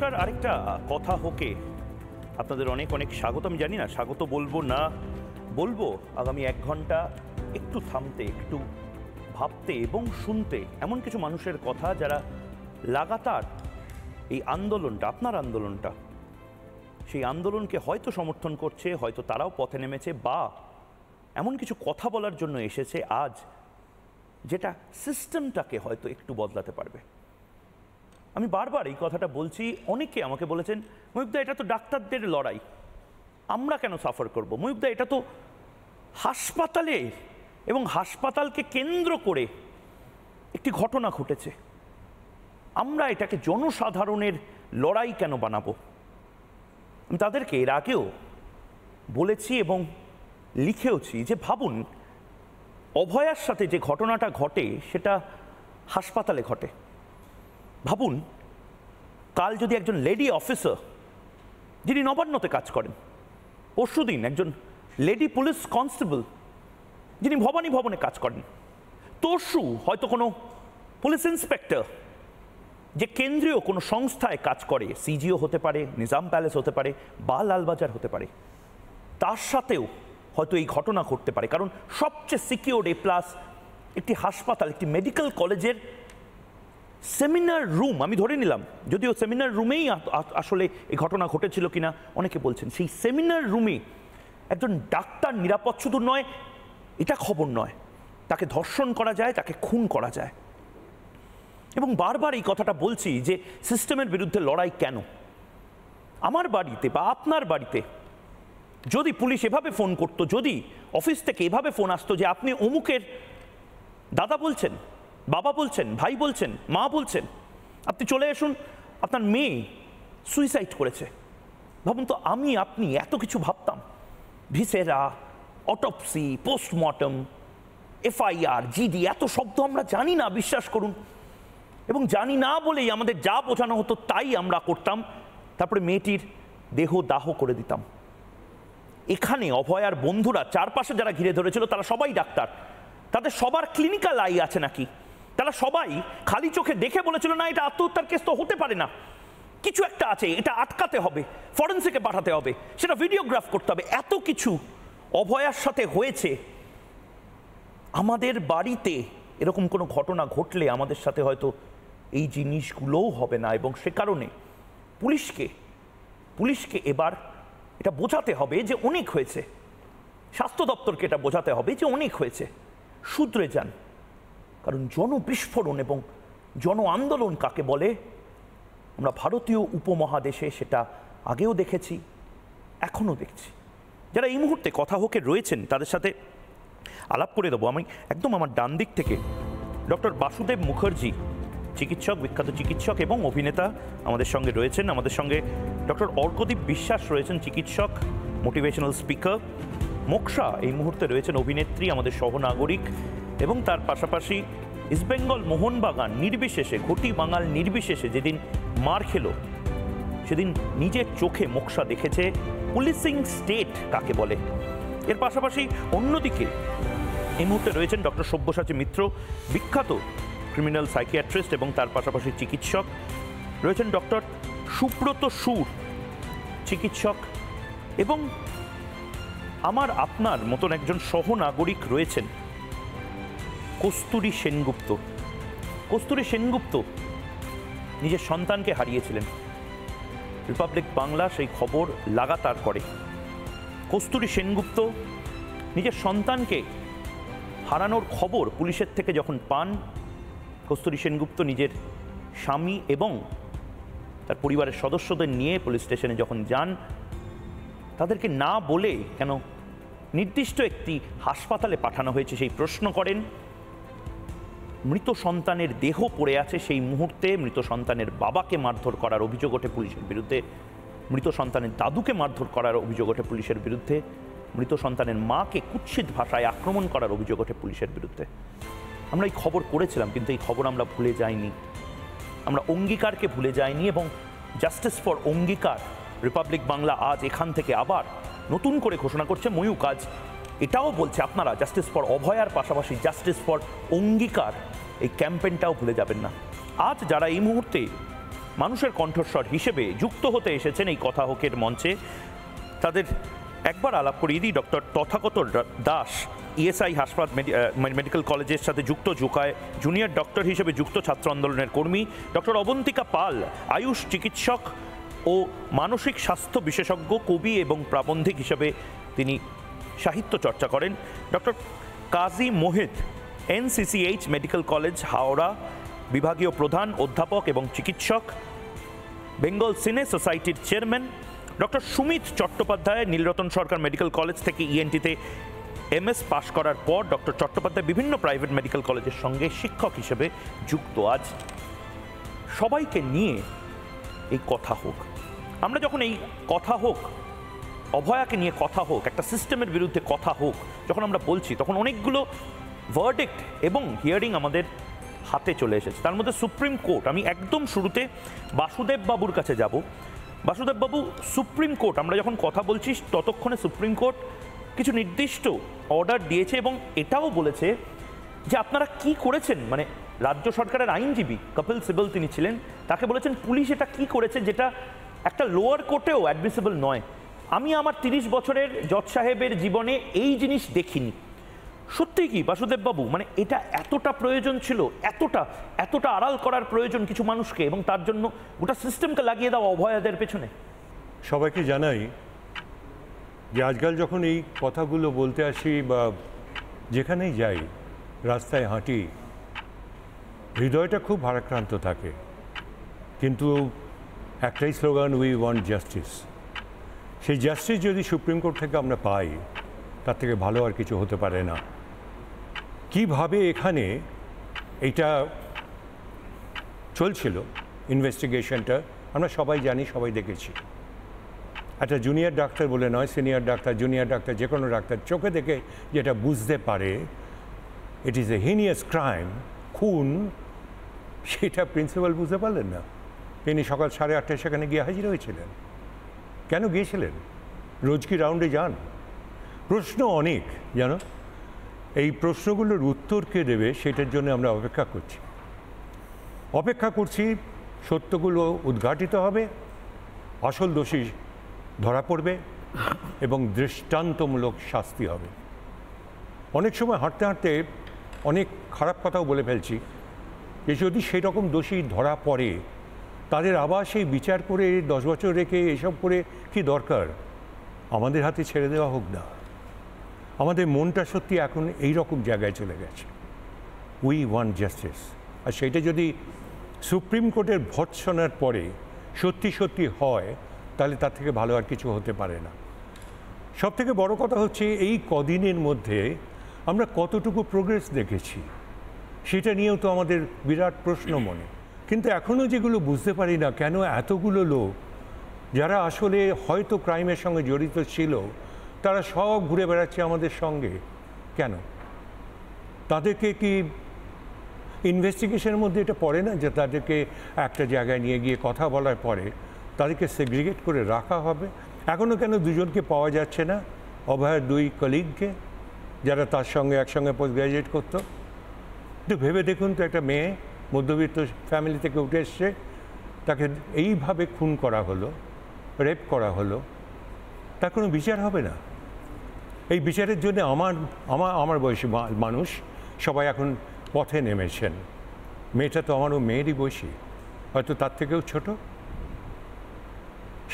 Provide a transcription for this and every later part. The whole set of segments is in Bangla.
নমস্কার আরেকটা কথা হোকে আপনাদের অনেক অনেক স্বাগত আমি জানি না স্বাগত বলবো না বলবো আগামী এক ঘন্টা একটু থামতে একটু ভাবতে এবং শুনতে এমন কিছু মানুষের কথা যারা লাগাতার এই আন্দোলনটা আপনার আন্দোলনটা সেই আন্দোলনকে হয়তো সমর্থন করছে হয়তো তারাও পথে নেমেছে বা এমন কিছু কথা বলার জন্য এসেছে আজ যেটা সিস্টেমটাকে হয়তো একটু বদলাতে পারবে আমি বারবার এই কথাটা বলছি অনেকে আমাকে বলেছেন মহিবদা এটা তো ডাক্তারদের লড়াই আমরা কেন সাফার করব মহিবদা এটা তো হাসপাতালে এবং হাসপাতালকে কেন্দ্র করে একটি ঘটনা ঘটেছে আমরা এটাকে জনসাধারণের লড়াই কেন বানাবো তাদেরকে এর আগেও বলেছি এবং লিখেওছি যে ভাবুন অভয়ার সাথে যে ঘটনাটা ঘটে সেটা হাসপাতালে ঘটে ভাবুন কাল যদি একজন লেডি অফিসার যিনি নবান্নতে কাজ করেন পরশু দিন একজন লেডি পুলিশ কনস্টেবল যিনি ভবানী ভবনে কাজ করেন তরশু হয়তো কোনো পুলিশ ইন্সপেক্টর যে কেন্দ্রীয় কোনো সংস্থায় কাজ করে সিজিও হতে পারে নিজাম প্যালেস হতে পারে বা লালবাজার হতে পারে তার সাথেও হয়তো এই ঘটনা ঘটতে পারে কারণ সবচেয়ে সিকিউর এ প্লাস একটি হাসপাতাল একটি মেডিকেল কলেজের সেমিনার রুম আমি ধরে নিলাম যদিও সেমিনার রুমেই আসলে এই ঘটনা ঘটেছিল কিনা অনেকে বলছেন সেই সেমিনার রুমে একজন ডাক্তার নিরাপদ শুধু নয় এটা খবর নয় তাকে ধর্ষণ করা যায় তাকে খুন করা যায় এবং বারবার এই কথাটা বলছি যে সিস্টেমের বিরুদ্ধে লড়াই কেন আমার বাড়িতে বা আপনার বাড়িতে যদি পুলিশ এভাবে ফোন করতো যদি অফিস থেকে এভাবে ফোন আসতো যে আপনি অমুকের দাদা বলছেন বাবা বলছেন ভাই বলছেন মা বলছেন আপনি চলে আসুন আপনার মেয়ে সুইসাইড করেছে ভাবুন তো আমি আপনি এত কিছু ভাবতাম viscera autopsy postmortem FIR GD এত শব্দ আমরা জানি না বিশ্বাস করুন এবং জানি না বলেই আমাদের যা বোঝানো হতো তাই আমরা করতাম তারপরে মেয়েটির দেহ দাহ করে দিতাম এখানে অভয় আর বন্ধুরা চারপাশে যারা ঘিরে ধরেছিল তারা সবাই ডাক্তার তাদের সবার ক্লিনিক্যাল আই আছে নাকি তারা সবাই খালি চোখে দেখে বলেছিল না এটা আত্মহত্যার কেস তো হতে পারে না কিছু একটা আছে এটা আটকাতে হবে ফরেন্সিকে পাঠাতে হবে সেটা ভিডিওগ্রাফ করতে হবে এত কিছু অভয়ার সাথে হয়েছে আমাদের বাড়িতে এরকম কোনো ঘটনা ঘটলে আমাদের সাথে হয়তো এই জিনিসগুলোও হবে না এবং সে কারণে পুলিশকে পুলিশকে এবার এটা বোঝাতে হবে যে অনেক হয়েছে স্বাস্থ্য দপ্তরকে এটা বোঝাতে হবে যে অনেক হয়েছে সূত্রে যান কারণ জনবিস্ফোরণ এবং জন আন্দোলন কাকে বলে আমরা ভারতীয় উপমহাদেশে সেটা আগেও দেখেছি এখনও দেখছি যারা এই মুহূর্তে কথা হোকে রয়েছেন তাদের সাথে আলাপ করে দেবো আমি একদম আমার ডান দিক থেকে ডক্টর বাসুদেব মুখার্জি চিকিৎসক বিখ্যাত চিকিৎসক এবং অভিনেতা আমাদের সঙ্গে রয়েছেন আমাদের সঙ্গে ডক্টর অর্কদীপ বিশ্বাস রয়েছেন চিকিৎসক মোটিভেশনাল স্পিকার মোকসা এই মুহূর্তে রয়েছেন অভিনেত্রী আমাদের সহনাগরিক এবং তার পাশাপাশি ইস্টবেঙ্গল মোহনবাগান নির্বিশেষে ঘটি বাঙাল নির্বিশেষে যেদিন মার খেলো সেদিন নিজের চোখে মোকসা দেখেছে পুলিশিং স্টেট কাকে বলে এর পাশাপাশি অন্যদিকে এই মুহূর্তে রয়েছেন ডক্টর সব্যসাচী মিত্র বিখ্যাত ক্রিমিনাল সাইকিয়াট্রিস্ট এবং তার পাশাপাশি চিকিৎসক রয়েছেন ডক্টর সুব্রত সুর চিকিৎসক এবং আমার আপনার মতন একজন সহনাগরিক রয়েছেন কস্তুরী সেনগুপ্ত কস্তুরী সেনগুপ্ত নিজের সন্তানকে হারিয়েছিলেন রিপাবলিক বাংলা সেই খবর লাগাতার করে কস্তুরী সেনগুপ্ত নিজের সন্তানকে হারানোর খবর পুলিশের থেকে যখন পান কস্তুরী সেনগুপ্ত নিজের স্বামী এবং তার পরিবারের সদস্যদের নিয়ে পুলিশ স্টেশনে যখন যান তাদেরকে না বলে কেন নির্দিষ্ট একটি হাসপাতালে পাঠানো হয়েছে সেই প্রশ্ন করেন মৃত সন্তানের দেহ পড়ে আছে সেই মুহূর্তে মৃত সন্তানের বাবাকে মারধর করার অভিযোগ ওঠে পুলিশের বিরুদ্ধে মৃত সন্তানের দাদুকে মারধর করার অভিযোগ ওঠে পুলিশের বিরুদ্ধে মৃত সন্তানের মাকে কুচ্ছিত ভাষায় আক্রমণ করার অভিযোগ ওঠে পুলিশের বিরুদ্ধে আমরা এই খবর করেছিলাম কিন্তু এই খবর আমরা ভুলে যাইনি আমরা অঙ্গীকারকে ভুলে যাইনি এবং জাস্টিস ফর অঙ্গীকার রিপাবলিক বাংলা আজ এখান থেকে আবার নতুন করে ঘোষণা করছে ময়ূ কাজ এটাও বলছে আপনারা জাস্টিস ফর অভয়ার পাশাপাশি জাস্টিস ফর অঙ্গীকার এই ক্যাম্পেনটাও ভুলে যাবেন না আজ যারা এই মুহূর্তে মানুষের কণ্ঠস্বর হিসেবে যুক্ত হতে এসেছেন এই কথা হোকের মঞ্চে তাদের একবার আলাপ করিয়ে দিই ডক্টর তথাগত দাস ইএসআই হাসপাত মেডিকেল কলেজের সাথে যুক্ত জোকায় জুনিয়র ডক্টর হিসেবে যুক্ত ছাত্র আন্দোলনের কর্মী ডক্টর অবন্তিকা পাল আয়ুষ চিকিৎসক ও মানসিক স্বাস্থ্য বিশেষজ্ঞ কবি এবং প্রাবন্ধিক হিসেবে তিনি সাহিত্য চর্চা করেন doctor Kazi Mohit NCCH medical college Howrah বিভাগীয় প্রধান অধ্যাপক এবং চিকিৎসক বেঙ্গল সিনে সোসাইটির chairman doctor Sumit Chattopadhyay Nilratan Sarkar medical college থেকে ইএনটিতে এমএস পাশ করার পর ডক্টর চট্টোপাধ্যায় বিভিন্ন প্রাইভেট মেডিকেল কলেজের সঙ্গে শিক্ষক হিসেবে যুক্ত আজ সবাইকে নিয়ে এই কথা হোক আমরা যখন এই কথা হোক অভয়াকে নিয়ে কথা হোক একটা সিস্টেমের বিরুদ্ধে কথা হোক যখন আমরা বলছি তখন অনেকগুলো ভার্ডিক্ট এবং হিয়ারিং আমাদের হাতে চলে এসেছে তার মধ্যে সুপ্রিম কোর্ট আমি একদম শুরুতে বাসুদেব বাবুর কাছে যাব বাসুদেব বাবু সুপ্রিম কোর্ট আমরা যখন কথা বলছি ততক্ষণে সুপ্রিম কোর্ট কিছু নির্দিষ্ট অর্ডার দিয়েছে এবং এটাও বলেছে যে আপনারা কি করেছেন মানে রাজ্য সরকারের আইনজীবী কপিল সিবল তিনি ছিলেন তাকে বলেছেন পুলিশ এটা কি করেছে যেটা একটা লোয়ার কোর্টেও অ্যাডমিসিবল নয় আমি আমার তিরিশ বছরের জজ সাহেবের জীবনে এই জিনিস দেখিনি সত্যি কি বাসুদেব বাবু মানে এটা এতটা প্রয়োজন ছিল এতটা এতটা আড়াল করার প্রয়োজন কিছু মানুষকে এবং তার জন্য গোটা সিস্টেমকে লাগিয়ে দেওয়া অভয়াদের পেছনে সবাইকে জানাই যে আজকাল যখন এই কথাগুলো বলতে আসি বা যেখানেই যাই রাস্তায় হাঁটি হৃদয়টা খুব ভারাক্রান্ত থাকে কিন্তু একটাই স্লোগান উই ওয়ান্ট জাস্টিস সেই জাস্টিস যদি সুপ্রিম কোর্ট থেকে আমরা পাই তার থেকে ভালো আর কিছু হতে পারে না কিভাবে এখানে এটা চলছিল ইনভেস্টিগেশনটা আমরা সবাই জানি সবাই দেখেছি একটা জুনিয়র ডাক্তার বলে নয় সিনিয়র ডাক্তার জুনিয়র ডাক্তার যে কোনো ডাক্তার চোখে দেখে যেটা বুঝতে পারে it is a heinous crime খুন সেটা প্রিন্সিপাল বুঝতে পারলেন না তিনি সকাল সাড়ে আটটায় সেখানে গিয়ে হাজির হয়েছিলেন কেন গিয়েছিলেন রোজ কি রাউন্ডে যান প্রশ্ন অনেক জানো এই প্রশ্নগুলোর উত্তর কে দেবে সেটার জন্য আমরা অপেক্ষা করছি অপেক্ষা করছি সত্যগুলো উদ্ঘাটিত হবে আসল দোষী ধরা পড়বে এবং দৃষ্টান্তমূলক শাস্তি হবে অনেক সময় হাঁটতে হাঁটতে অনেক খারাপ কথাও বলে ফেলছি যে যদি সেই রকম দোষী ধরা পড়ে তাদের আবার সেই বিচার করে দশ বছর রেখে এসব করে কি দরকার আমাদের হাতে ছেড়ে দেওয়া হোক না আমাদের মনটা সত্যি এখন এই রকম জায়গায় চলে গেছে উই ওয়ান জাস্টিস আর সেটা যদি সুপ্রিম কোর্টের ভৎসনার পরে সত্যি সত্যি হয় তাহলে তার থেকে ভালো আর কিছু হতে পারে না সব থেকে বড় কথা হচ্ছে এই কদিনের মধ্যে আমরা কতটুকু প্রোগ্রেস দেখেছি সেটা নিয়েও তো আমাদের বিরাট প্রশ্ন মনে কিন্তু এখনও যেগুলো বুঝতে পারি না কেন এতগুলো লোক যারা আসলে হয়তো ক্রাইমের সঙ্গে জড়িত ছিল তারা সব ঘুরে বেড়াচ্ছে আমাদের সঙ্গে কেন তাদেরকে কি ইনভেস্টিগেশনের মধ্যে এটা পড়ে না যে তাদেরকে একটা জায়গায় নিয়ে গিয়ে কথা বলার পরে তাদেরকে সেগ্রিগেট করে রাখা হবে এখনও কেন দুজনকে পাওয়া যাচ্ছে না অভয়ের দুই কলিগকে যারা তার সঙ্গে একসঙ্গে পোস্ট গ্রাজুয়েট করতো একটু ভেবে দেখুন তো একটা মেয়ে মধ্যবিত্ত ফ্যামিলি থেকে উঠে এসছে তাকে এইভাবে খুন করা হলো রেপ করা হলো তার কোনো বিচার হবে না এই বিচারের জন্য আমার আমার আমার বয়সী মানুষ সবাই এখন পথে নেমেছেন মেয়েটা তো আমারও মেয়েরই বয়সী হয়তো তার থেকেও ছোট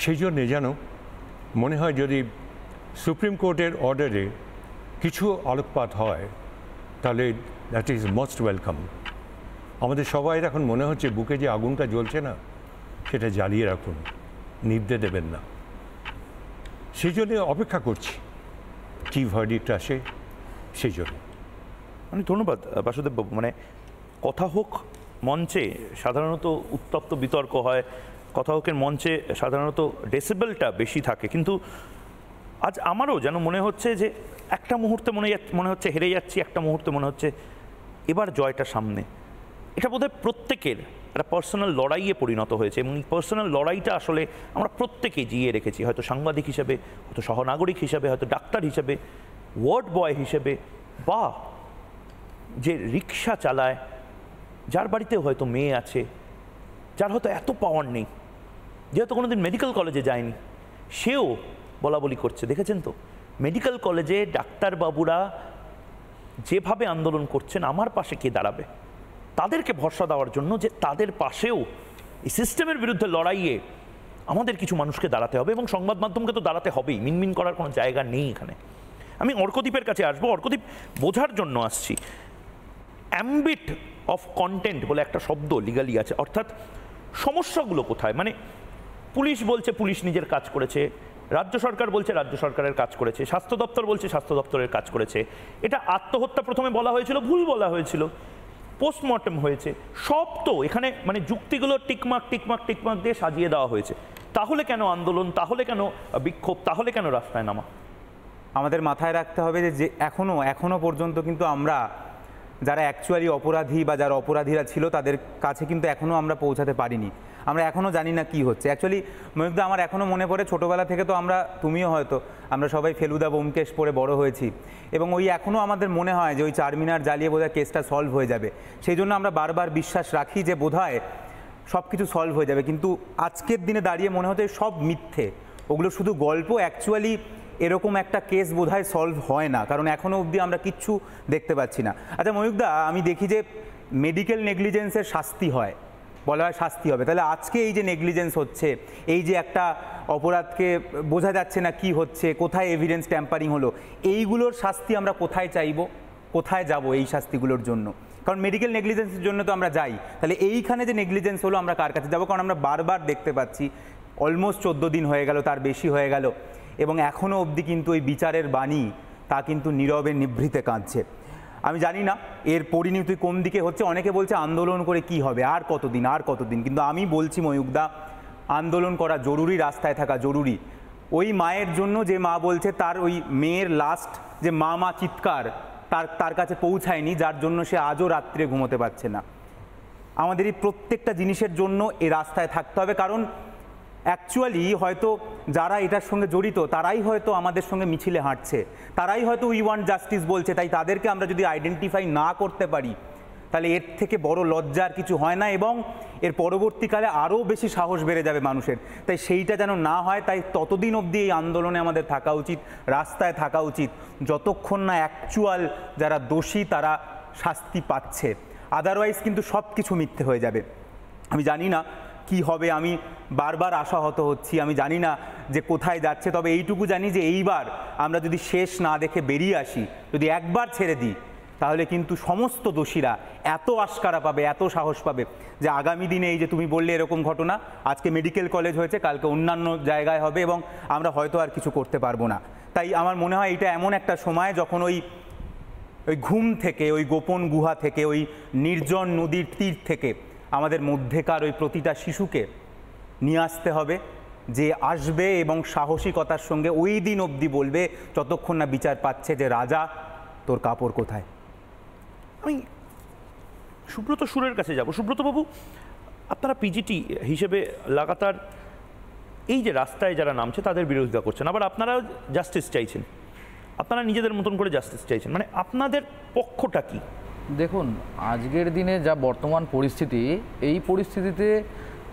সেই জন্যে যেন মনে হয় যদি সুপ্রিম কোর্টের অর্ডারে কিছু আলোকপাত হয় তাহলে দ্যাট ইজ মোস্ট ওয়েলকাম আমাদের সবাই এখন মনে হচ্ছে বুকে যে আগুনটা জ্বলছে না সেটা জ্বালিয়ে রাখুন নির্দে দেবেন না সেই জন্যে অপেক্ষা করছি কি ভার্ডিক্ট আসে সেই জন্য মানে ধন্যবাদ বাসুদেববাবু মানে কথা হোক মঞ্চে সাধারণত উত্তপ্ত বিতর্ক হয় কথা হোকের মঞ্চে সাধারণত ডেসিবেলটা বেশি থাকে কিন্তু আজ আমারও যেন মনে হচ্ছে যে একটা মুহূর্তে মনে মনে হচ্ছে হেরে যাচ্ছি একটা মুহূর্তে মনে হচ্ছে এবার জয়টা সামনে এটা বোধহয় প্রত্যেকের একটা পার্সোনাল লড়াইয়ে পরিণত হয়েছে এবং এই পার্সোনাল লড়াইটা আসলে আমরা প্রত্যেকে জিয়ে রেখেছি হয়তো সাংবাদিক হিসেবে হয়তো সহনাগরিক হিসেবে হয়তো ডাক্তার হিসেবে ওয়ার্ড বয় হিসেবে বা যে রিক্সা চালায় যার বাড়িতে হয়তো মেয়ে আছে যার হয়তো এত পাওয়ার নেই যেহেতু কোনো দিন মেডিকেল কলেজে যায়নি সেও বলা বলি করছে দেখেছেন তো মেডিকেল কলেজে ডাক্তারবাবুরা যেভাবে আন্দোলন করছেন আমার পাশে কে দাঁড়াবে তাদেরকে ভরসা দেওয়ার জন্য যে তাদের পাশেও এই সিস্টেমের বিরুদ্ধে লড়াইয়ে আমাদের কিছু মানুষকে দাঁড়াতে হবে এবং সংবাদ মাধ্যমকে তো দাঁড়াতে হবেই মিনমিন করার কোনো জায়গা নেই এখানে আমি অর্কদ্বীপের কাছে আসবো অর্কদ্বীপ বোঝার জন্য আসছি অ্যাম্বিট অফ কন্টেন্ট বলে একটা শব্দ লিগালি আছে অর্থাৎ সমস্যাগুলো কোথায় মানে পুলিশ বলছে পুলিশ নিজের কাজ করেছে রাজ্য সরকার বলছে রাজ্য সরকারের কাজ করেছে স্বাস্থ্য দপ্তর বলছে স্বাস্থ্য দপ্তরের কাজ করেছে এটা আত্মহত্যা প্রথমে বলা হয়েছিল ভুল বলা হয়েছিল পোস্টমর্টম হয়েছে সব তো এখানে মানে যুক্তিগুলো টিকমাক টিকমার্ক টিকমার্ক দিয়ে সাজিয়ে দেওয়া হয়েছে তাহলে কেন আন্দোলন তাহলে কেন বিক্ষোভ তাহলে কেন রাস্তায় নামা আমাদের মাথায় রাখতে হবে যে এখনও এখনও পর্যন্ত কিন্তু আমরা যারা অ্যাকচুয়ালি অপরাধী বা যারা অপরাধীরা ছিল তাদের কাছে কিন্তু এখনও আমরা পৌঁছাতে পারিনি আমরা এখনও জানি না কি হচ্ছে অ্যাকচুয়ালি ময়ূকদা আমার এখনও মনে পড়ে ছোটোবেলা থেকে তো আমরা তুমিও হয়তো আমরা সবাই ফেলুদা বোমকেশ পড়ে বড় হয়েছি এবং ওই এখনও আমাদের মনে হয় যে ওই চারমিনার জ্বালিয়ে বোধহয় কেসটা সলভ হয়ে যাবে সেই জন্য আমরা বারবার বিশ্বাস রাখি যে বোধহয় সব কিছু সলভ হয়ে যাবে কিন্তু আজকের দিনে দাঁড়িয়ে মনে হচ্ছে সব মিথ্যে ওগুলো শুধু গল্প অ্যাকচুয়ালি এরকম একটা কেস বোধহয় সলভ হয় না কারণ এখনও অবধি আমরা কিচ্ছু দেখতে পাচ্ছি না আচ্ছা ময়ূকদা আমি দেখি যে মেডিকেল নেগলিজেন্সের শাস্তি হয় বলা হয় শাস্তি হবে তাহলে আজকে এই যে নেগলিজেন্স হচ্ছে এই যে একটা অপরাধকে বোঝা যাচ্ছে না কি হচ্ছে কোথায় এভিডেন্স ট্যাম্পারিং হলো এইগুলোর শাস্তি আমরা কোথায় চাইব কোথায় যাব এই শাস্তিগুলোর জন্য কারণ মেডিকেল নেগলিজেন্সের জন্য তো আমরা যাই তাহলে এইখানে যে নেগলিজেন্স হলো আমরা কার কাছে যাবো কারণ আমরা বারবার দেখতে পাচ্ছি অলমোস্ট চোদ্দ দিন হয়ে গেল তার বেশি হয়ে গেল এবং এখনও অবধি কিন্তু ওই বিচারের বাণী তা কিন্তু নীরবে নিভৃতে কাঁদছে আমি জানি না এর পরিণতি কোন দিকে হচ্ছে অনেকে বলছে আন্দোলন করে কি হবে আর কতদিন আর কতদিন কিন্তু আমি বলছি ময়ুকদা আন্দোলন করা জরুরি রাস্তায় থাকা জরুরি ওই মায়ের জন্য যে মা বলছে তার ওই মেয়ের লাস্ট যে মা মা চিৎকার তার তার কাছে পৌঁছায়নি যার জন্য সে আজও রাত্রে ঘুমোতে পারছে না আমাদের এই প্রত্যেকটা জিনিসের জন্য এ রাস্তায় থাকতে হবে কারণ অ্যাকচুয়ালি হয়তো যারা এটার সঙ্গে জড়িত তারাই হয়তো আমাদের সঙ্গে মিছিলে হাঁটছে তারাই হয়তো উই ওয়ান্ট জাস্টিস বলছে তাই তাদেরকে আমরা যদি আইডেন্টিফাই না করতে পারি তাহলে এর থেকে বড় লজ্জার কিছু হয় না এবং এর পরবর্তীকালে আরও বেশি সাহস বেড়ে যাবে মানুষের তাই সেইটা যেন না হয় তাই ততদিন অবধি এই আন্দোলনে আমাদের থাকা উচিত রাস্তায় থাকা উচিত যতক্ষণ না অ্যাকচুয়াল যারা দোষী তারা শাস্তি পাচ্ছে আদারওয়াইজ কিন্তু সব কিছু মিথ্যে হয়ে যাবে আমি জানি না কি হবে আমি বারবার আশাহত হচ্ছি আমি জানি না যে কোথায় যাচ্ছে তবে এইটুকু জানি যে এইবার আমরা যদি শেষ না দেখে বেরিয়ে আসি যদি একবার ছেড়ে দিই তাহলে কিন্তু সমস্ত দোষীরা এত আশকারা পাবে এত সাহস পাবে যে আগামী দিনে এই যে তুমি বললে এরকম ঘটনা আজকে মেডিকেল কলেজ হয়েছে কালকে অন্যান্য জায়গায় হবে এবং আমরা হয়তো আর কিছু করতে পারবো না তাই আমার মনে হয় এটা এমন একটা সময় যখন ওই ওই ঘুম থেকে ওই গোপন গুহা থেকে ওই নির্জন নদীর তীর থেকে আমাদের মধ্যেকার ওই প্রতিটা শিশুকে নিয়ে আসতে হবে যে আসবে এবং সাহসিকতার সঙ্গে ওই দিন অবধি বলবে যতক্ষণ না বিচার পাচ্ছে যে রাজা তোর কাপড় কোথায় আমি সুব্রত সুরের কাছে যাব সুব্রতবাবু আপনারা পিজিটি হিসেবে লাগাতার এই যে রাস্তায় যারা নামছে তাদের বিরোধিতা করছেন আবার আপনারা জাস্টিস চাইছেন আপনারা নিজেদের মতন করে জাস্টিস চাইছেন মানে আপনাদের পক্ষটা কী দেখুন আজকের দিনে যা বর্তমান পরিস্থিতি এই পরিস্থিতিতে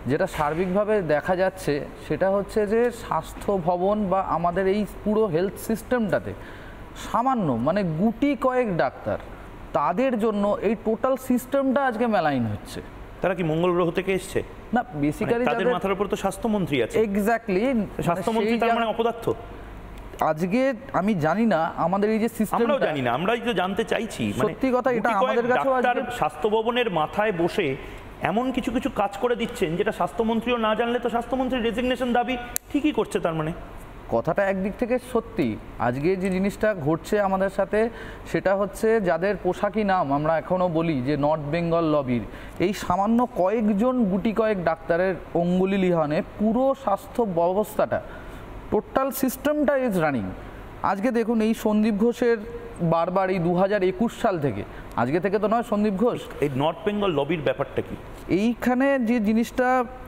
যেটা সার্বিকভাবে দেখা যাচ্ছে সেটা হচ্ছে যে স্বাস্থ্য ভবন বা আমাদের এই পুরো হেলথ সিস্টেমটাতে সামান্য মানে গুটি কয়েক ডাক্তার তাদের জন্য এই টোটাল সিস্টেমটা আজকে মেলাইন হচ্ছে তারা কি মঙ্গল গ্রহ থেকে এসছে না বেসিক্যালি মানে তাদের মাথার উপর তো স্বাস্থ্যমন্ত্রী আছে এক্স্যাক্টলি স্বাস্থ্যমন্ত্রী তার মানে অপদার্থ আজকে আমি জানি না আমাদের এই যে সিস্টেমটাও জানি না আমরাই তো জানতে চাইছি মানে সত্যি কথা এটা আমাদের কাছেও স্বাস্থ্য ভবনের মাথায় বসে এমন কিছু কিছু কাজ করে দিচ্ছেন যেটা স্বাস্থ্যমন্ত্রীও না জানলে তো স্বাস্থ্যমন্ত্রীর রেজিগনেশন দাবি ঠিকই করছে তার মানে কথাটা একদিক থেকে সত্যি আজকে যে জিনিসটা ঘটছে আমাদের সাথে সেটা হচ্ছে যাদের পোশাকি নাম আমরা এখনও বলি যে নর্থ বেঙ্গল লবির এই সামান্য কয়েকজন গুটি কয়েক ডাক্তারের অঙ্গুলি লিহানে পুরো স্বাস্থ্য ব্যবস্থাটা টোটাল সিস্টেমটা ইজ রানিং আজকে দেখুন এই সন্দীপ ঘোষের বারবার এই দু সাল থেকে আজকে থেকে তো নয় সন্দীপ ঘোষ এই নর্থ বেঙ্গল লবির ব্যাপারটা কি এইখানে যে জিনিসটা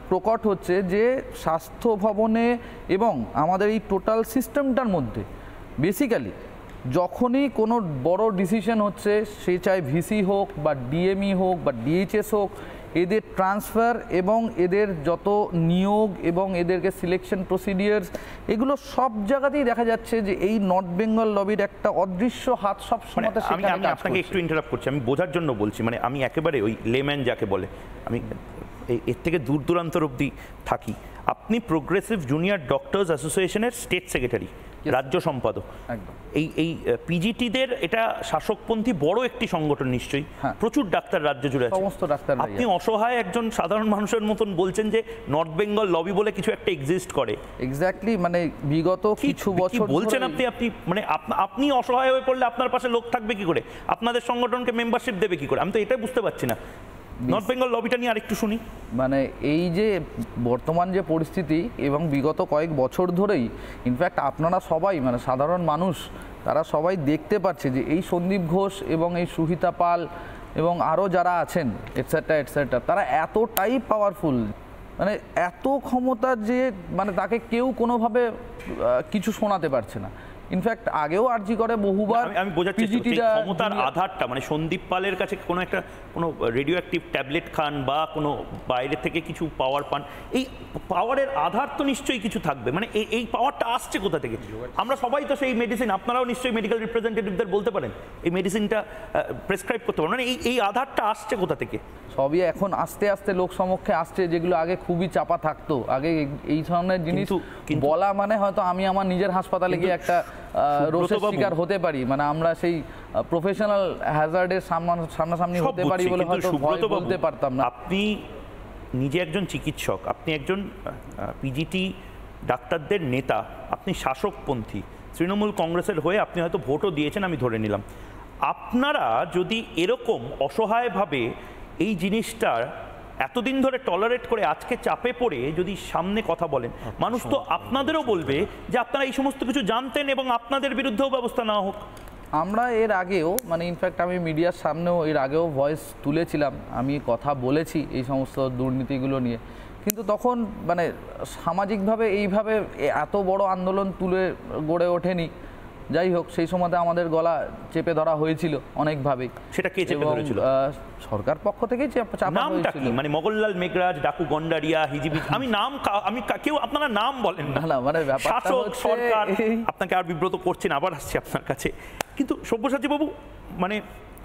প্রকট হচ্ছে যে স্বাস্থ্য ভবনে এবং আমাদের এই টোটাল সিস্টেমটার মধ্যে বেসিক্যালি যখনই কোনো বড় ডিসিশন হচ্ছে সে চাই ভিসি হোক বা ডিএমই হোক বা ডিএইচএস হোক এদের ট্রান্সফার এবং এদের যত নিয়োগ এবং এদেরকে সিলেকশন প্রসিডিয়ার্স এগুলো সব জায়গাতেই দেখা যাচ্ছে যে এই নর্থ বেঙ্গল লবির একটা অদৃশ্য হাত সব মানে আমি আপনাকে একটু ইন্টারাপ্ট করছি আমি বোঝার জন্য বলছি মানে আমি একেবারে ওই লেম্যান যাকে বলে আমি এর থেকে দূর দূরান্তর অবধি থাকি আপনি প্রোগ্রেসিভ জুনিয়র ডক্টর্স অ্যাসোসিয়েশনের স্টেট সেক্রেটারি রাজ্য সম্পাদক এই এই পিজিটিদের এটা শাসকপন্থী বড় একটি সংগঠন নিশ্চয়ই হ্যাঁ। প্রচুর ডাক্তার রাজ্য জুড়ে সমস্ত ডাক্তার আপনি অসহায় একজন সাধারণ মানুষের মতন বলছেন যে নর্থ বেঙ্গল লবি বলে কিছু একটা এক্সিস্ট করে এক্স্যাক্টলি মানে বিগত কিছু বছর বলছেন আপনি আপনি মানে আপনি অসহায় হয়ে পড়লে আপনার পাশে লোক থাকবে কি করে আপনাদের সংগঠনকে মেম্বারশিপ দেবে কি করে আমি তো এটাই বুঝতে পারছি না নর্থ বেঙ্গল লবিটা নিয়ে আরেকটু শুনি মানে এই যে বর্তমান যে পরিস্থিতি এবং বিগত কয়েক বছর ধরেই ইনফ্যাক্ট আপনারা সবাই মানে সাধারণ মানুষ তারা সবাই দেখতে পাচ্ছে যে এই সন্দীপ ঘোষ এবং এই সুহিতা পাল এবং আরও যারা আছেন এটসেট্রা এটসেট্রা তারা এতটাই পাওয়ারফুল মানে এত ক্ষমতা যে মানে তাকে কেউ কোনোভাবে কিছু শোনাতে পারছে না ইনফ্যাক্ট আগেও আরজি করে বহুবার আমি বোঝাচ্ছি ক্ষমতার আধারটা মানে সন্দীপ পালের কাছে কোনো একটা কোনো রেডিও অ্যাক্টিভ ট্যাবলেট খান বা কোনো বাইরে থেকে কিছু পাওয়ার পান এই পাওয়ারের আধার তো নিশ্চয়ই কিছু থাকবে মানে এই পাওয়ারটা আসছে কোথা থেকে আমরা সবাই তো সেই মেডিসিন আপনারাও নিশ্চয়ই মেডিকেল রিপ্রেজেন্টেটিভদের বলতে পারেন এই মেডিসিনটা প্রেসক্রাইব করতে পারেন মানে এই এই আধারটা আসছে কোথা থেকে সবই এখন আস্তে আস্তে লোক সমক্ষে আসছে যেগুলো আগে খুবই চাপা থাকতো আগে এই ধরনের জিনিস বলা মানে হয়তো আমি আমার নিজের হাসপাতালে গিয়ে একটা রোষের শিকার হতে পারি মানে আমরা সেই প্রফেশনাল হ্যাজার্ডের সামনাসামনি হতে পারি বলে হয়তো ভয় বলতে পারতাম না আপনি নিজে একজন চিকিৎসক আপনি একজন পিজিটি ডাক্তারদের নেতা আপনি শাসকপন্থী তৃণমূল কংগ্রেসের হয়ে আপনি হয়তো ভোটও দিয়েছেন আমি ধরে নিলাম আপনারা যদি এরকম অসহায়ভাবে এই জিনিসটার এতদিন ধরে টলারেট করে আজকে চাপে পড়ে যদি সামনে কথা বলেন আচ্ছা, মানুষ তো আচ্ছা, আপনাদেরও আচ্ছা। বলবে যে আপনারা এই সমস্ত কিছু জানতেন এবং আপনাদের বিরুদ্ধেও ব্যবস্থা নেওয়া হোক আমরা এর আগেও মানে ইনফ্যাক্ট আমি মিডিয়ার সামনেও এর আগেও ভয়েস তুলেছিলাম আমি কথা বলেছি এই সমস্ত দুর্নীতিগুলো নিয়ে কিন্তু তখন মানে সামাজিকভাবে এইভাবে এত বড় আন্দোলন তুলে গড়ে ওঠেনি যাই হোক সেই সময়তে আমাদের গলা চেপে ধরা হয়েছিল অনেকভাবে সেটা কে চেপে ধরেছিল সরকার পক্ষ থেকেই নাম হয়েছিল মানে মগললাল মেঘরাজ ডাকু গন্ডারিয়া হিজিবি আমি নাম আমি কেউ আপনারা নাম বলেন না না মানে শাসক সরকার আপনাকে আর বিব্রত করছেন আবার আসছে আপনার কাছে কিন্তু সব্যসাচী বাবু মানে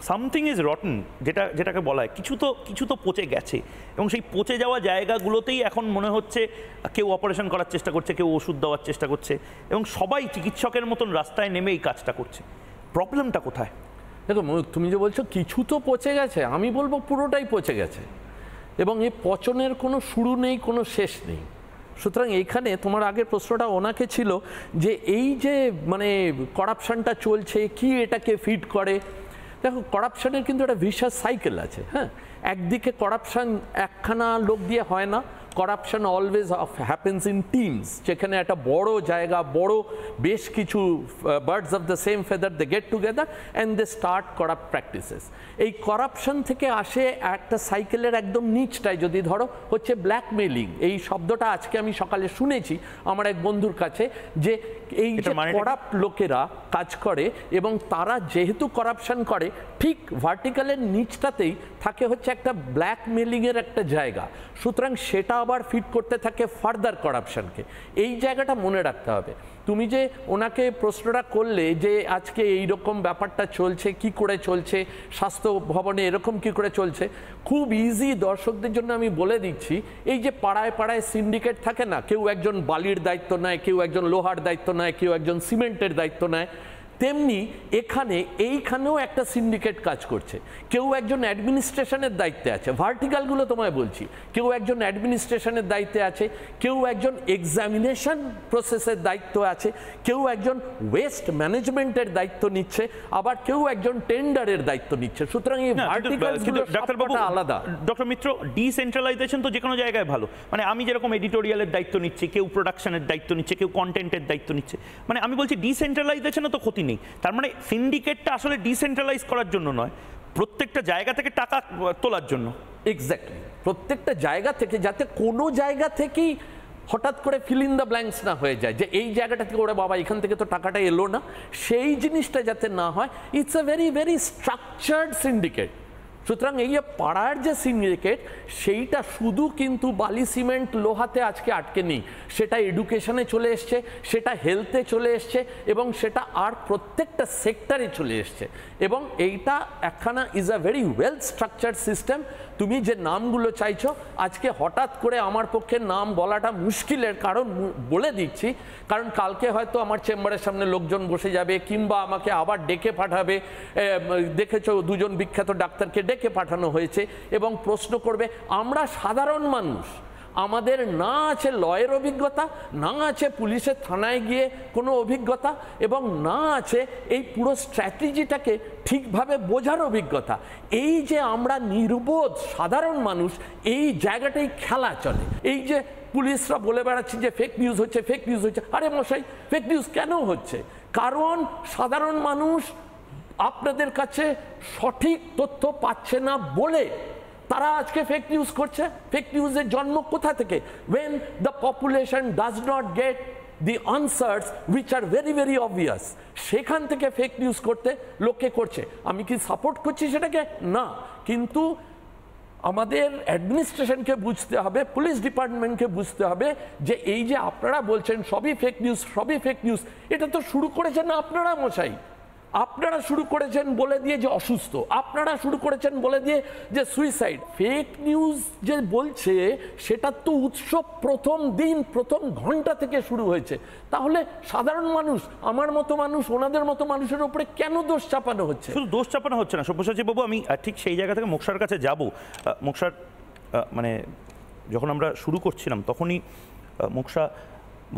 সামথিং ইজ রটন যেটা যেটাকে বলা হয় কিছু তো কিছু তো পচে গেছে এবং সেই পচে যাওয়া জায়গাগুলোতেই এখন মনে হচ্ছে কেউ অপারেশন করার চেষ্টা করছে কেউ ওষুধ দেওয়ার চেষ্টা করছে এবং সবাই চিকিৎসকের মতন রাস্তায় নেমে এই কাজটা করছে প্রবলেমটা কোথায় দেখো তুমি যে বলছো কিছু তো পচে গেছে আমি বলবো পুরোটাই পচে গেছে এবং এই পচনের কোনো শুরু নেই কোনো শেষ নেই সুতরাং এইখানে তোমার আগের প্রশ্নটা ওনাকে ছিল যে এই যে মানে করাপশানটা চলছে কি এটাকে ফিট করে দেখো করাপশনের কিন্তু একটা ভিশাস সাইকেল আছে হ্যাঁ একদিকে করাপশন একখানা লোক দিয়ে হয় না corruption always happens in teams যেখানে একটা বড় জায়গা বড় বেশ কিছু birds of the same feather they get together and they start corrupt practices এই করাপশন থেকে আসে একটা সাইকেলের একদম নিচটায় যদি ধরো হচ্ছে ব্ল্যাকমেলিং এই শব্দটা আজকে আমি সকালে শুনেছি আমার এক বন্ধুর কাছে যে এই যে মানে করাপ লোকেরা কাজ করে এবং তারা যেহেতু করাপশন করে ঠিক ভার্টিক্যালের নিচটাতেই থাকে হচ্ছে একটা ব্ল্যাকমেলিংয়ের একটা জায়গা সুতরাং সেটা আবার ফিট করতে থাকে ফার্দার করাপশনকে এই জায়গাটা মনে রাখতে হবে তুমি যে ওনাকে প্রশ্নটা করলে যে আজকে এই রকম ব্যাপারটা চলছে কি করে চলছে স্বাস্থ্য ভবনে এরকম কি করে চলছে খুব ইজি দর্শকদের জন্য আমি বলে দিচ্ছি এই যে পাড়ায় পাড়ায় সিন্ডিকেট থাকে না কেউ একজন বালির দায়িত্ব নেয় কেউ একজন লোহার দায়িত্ব নেয় কেউ একজন সিমেন্টের দায়িত্ব নেয় তেমনি এখানে এইখানেও একটা সিন্ডিকেট কাজ করছে কেউ একজন অ্যাডমিনিস্ট্রেশনের দায়িত্বে আছে ভার্টিক্যালগুলো তোমায় বলছি কেউ একজন অ্যাডমিনিস্ট্রেশনের দায়িত্বে আছে কেউ একজন এক্সামিনেশন প্রসেসের দায়িত্ব আছে কেউ একজন ওয়েস্ট ম্যানেজমেন্টের দায়িত্ব নিচ্ছে আবার কেউ একজন টেন্ডারের দায়িত্ব নিচ্ছে সুতরাং এই ভার্টিক্যালগুলো আলাদা ডক্টর মিত্র ডিসেন্ট্রালাইজেশন তো যে কোনো জায়গায় ভালো মানে আমি যেরকম এডিটোরিয়ালের দায়িত্ব নিচ্ছি কেউ প্রোডাকশনের দায়িত্ব নিচ্ছে কেউ কন্টেন্টের দায়িত্ব নিচ্ছে মানে আমি বলছি ডিসেন্ট্রালাইজেশনও তো ক্ষতি নেই নেই তার মানে সিন্ডিকেটটা আসলে ডিসেন্ট্রালাইজ করার জন্য নয় প্রত্যেকটা জায়গা থেকে টাকা তোলার জন্য এক্স্যাক্টলি প্রত্যেকটা জায়গা থেকে যাতে কোনো জায়গা থেকেই হঠাৎ করে ফিল ইন দ্য ব্ল্যাঙ্কস না হয়ে যায় যে এই জায়গাটা থেকে ওরা বাবা এখান থেকে তো টাকাটা এলো না সেই জিনিসটা যাতে না হয় it's a very very structured syndicate সুতরাং এই যে পাড়ার যে সিন্ডিকেট সেইটা শুধু কিন্তু বালি সিমেন্ট লোহাতে আজকে আটকে নেই সেটা এডুকেশনে চলে এসছে সেটা হেলথে চলে এসছে এবং সেটা আর প্রত্যেকটা সেক্টরে চলে এসছে এবং এইটা একখানা is a very well structure system তুমি যে নামগুলো চাইছো আজকে হঠাৎ করে আমার পক্ষে নাম বলাটা মুশকিলের কারণ বলে দিচ্ছি কারণ কালকে হয়তো আমার চেম্বারের সামনে লোকজন বসে যাবে কিংবা আমাকে আবার ডেকে পাঠাবে দেখেছো দুজন বিখ্যাত ডাক্তারকে ডেকে পাঠানো হয়েছে এবং প্রশ্ন করবে আমরা সাধারণ মানুষ আমাদের না আছে লয়ের অভিজ্ঞতা না আছে পুলিশের থানায় গিয়ে কোনো অভিজ্ঞতা এবং না আছে এই পুরো স্ট্র্যাটেজিটাকে ঠিকভাবে বোঝার অভিজ্ঞতা এই যে আমরা নির্বোধ সাধারণ মানুষ এই জায়গাটাই খেলা চলে এই যে পুলিশরা বলে বেড়াচ্ছে যে ফেক নিউজ হচ্ছে ফেক নিউজ হচ্ছে আরে মশাই ফেক নিউজ কেন হচ্ছে কারণ সাধারণ মানুষ আপনাদের কাছে সঠিক তথ্য পাচ্ছে না বলে তারা আজকে ফেক নিউজ করছে ফেক নিউজের জন্ম কোথা থেকে when the population does not get the answers which are very very obvious সেখান থেকে ফেক নিউজ করতে লোকে করছে আমি কি সাপোর্ট করছি সেটাকে না কিন্তু আমাদের অ্যাডমিনিস্ট্রেশনকে বুঝতে হবে পুলিশ ডিপার্টমেন্টকে বুঝতে হবে যে এই যে আপনারা বলছেন সবই ফেক নিউজ সবই ফেক নিউজ এটা তো শুরু করেছেন আপনারা মশাই আপনারা শুরু করেছেন বলে দিয়ে যে অসুস্থ আপনারা শুরু করেছেন বলে দিয়ে যে সুইসাইড ফেক নিউজ যে বলছে সেটার তো উৎসব প্রথম দিন প্রথম ঘন্টা থেকে শুরু হয়েছে তাহলে সাধারণ মানুষ আমার মতো মানুষ ওনাদের মতো মানুষের উপরে কেন দোষ চাপানো হচ্ছে শুধু দোষ চাপানো হচ্ছে না সব্যসাচী বাবু আমি ঠিক সেই জায়গা থেকে মোকসার কাছে যাব মোকসার মানে যখন আমরা শুরু করছিলাম তখনই মোকসা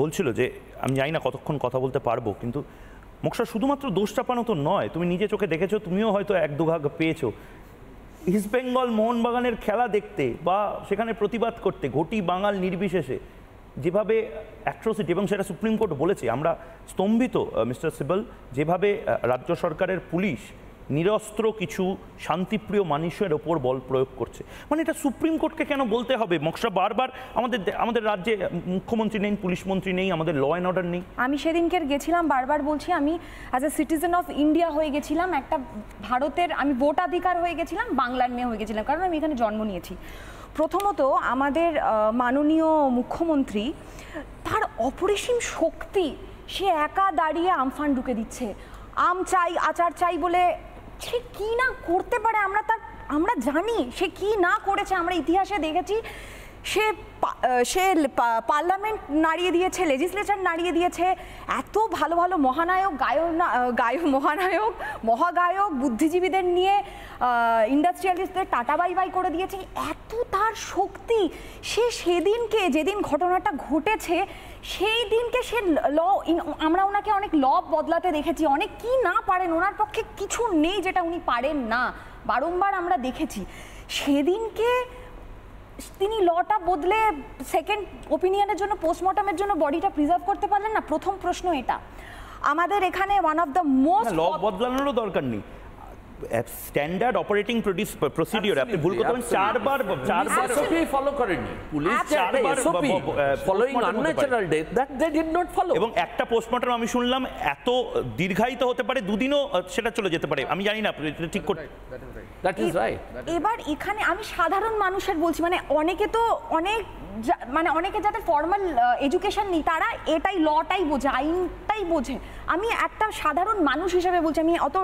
বলছিল যে আমি জানি না কতক্ষণ কথা বলতে পারবো কিন্তু মোকসা শুধুমাত্র দোষ চাপানো তো নয় তুমি নিজে চোখে দেখেছো তুমিও হয়তো এক দুঘাগ পেয়েছো ইস্ট বেঙ্গল মোহনবাগানের খেলা দেখতে বা সেখানে প্রতিবাদ করতে ঘটি বাঙাল নির্বিশেষে যেভাবে অ্যাট্রোসিটি এবং সেটা সুপ্রিম কোর্ট বলেছে আমরা স্তম্ভিত মিস্টার সিবল যেভাবে রাজ্য সরকারের পুলিশ নিরস্ত্র কিছু শান্তিপ্রিয় মানুষের ওপর বল প্রয়োগ করছে মানে এটা সুপ্রিম কোর্টকে কেন বলতে হবে মকসা বারবার আমাদের আমাদের রাজ্যে মুখ্যমন্ত্রী নেই পুলিশ মন্ত্রী নেই আমাদের ল অ্যান্ড অর্ডার নেই আমি সেদিনকে গেছিলাম বারবার বলছি আমি as a citizen of India হয়ে গেছিলাম একটা ভারতের আমি ভোটাধিকার হয়ে গেছিলাম বাংলার মেয়ে হয়ে গেছিলাম কারণ আমি এখানে জন্ম নিয়েছি প্রথমত আমাদের মাননীয় মুখ্যমন্ত্রী তার অপরিসীম শক্তি সে একা দাঁড়িয়ে আমফান ঢুকে দিচ্ছে আম চাই আচার চাই বলে সে কি না করতে পারে আমরা তার আমরা জানি সে কি না করেছে আমরা ইতিহাসে দেখেছি সে সে পার্লামেন্ট নাড়িয়ে দিয়েছে লেজিসলেচার নাড়িয়ে দিয়েছে এত ভালো ভালো মহানায়ক গায়না গায়ক মহানায়ক মহাগায়ক বুদ্ধিজীবীদের নিয়ে ইন্ডাস্ট্রিয়ালিস্টদের টাটা বাই বাই করে দিয়েছে এত তার শক্তি সে সেদিনকে যেদিন ঘটনাটা ঘটেছে সেই দিনকে সে ল আমরা ওনাকে অনেক ল বদলাতে দেখেছি অনেক কি না পারেন ওনার পক্ষে কিছু নেই যেটা উনি পারেন না বারংবার আমরা দেখেছি সেদিনকে তিনি লটা বদলে সেকেন্ড ওপিনিয়নের জন্য পোস্টমর্টমের জন্য বডিটা প্রিজার্ভ করতে পারলেন না প্রথম প্রশ্ন এটা আমাদের এখানে one of the most law বদলানোরও দরকার নেই স্ট্যান্ডার্ড অপারেটিং প্রসিডিওর আপনি ভুল করতে চারবার চারবার এসওপি ফলো করেনি পুলিশ চারবার SOP following unnatural death that they did not follow এবং একটা পোস্টমর্টম আমি শুনলাম এত দীর্ঘায়িত হতে পারে দুদিনও সেটা চলে যেতে পারে আমি জানি না ঠিক করতে দ্যাট ইজ রাইট এবার এখানে আমি সাধারণ মানুষের বলছি মানে অনেকে তো অনেক মানে অনেকে যাদের ফর্মাল এডুকেশন নেই তারা এটাই লটাই বোঝে আইন সবটাই বোঝে আমি একটা সাধারণ মানুষ হিসেবে বলছি আমি অত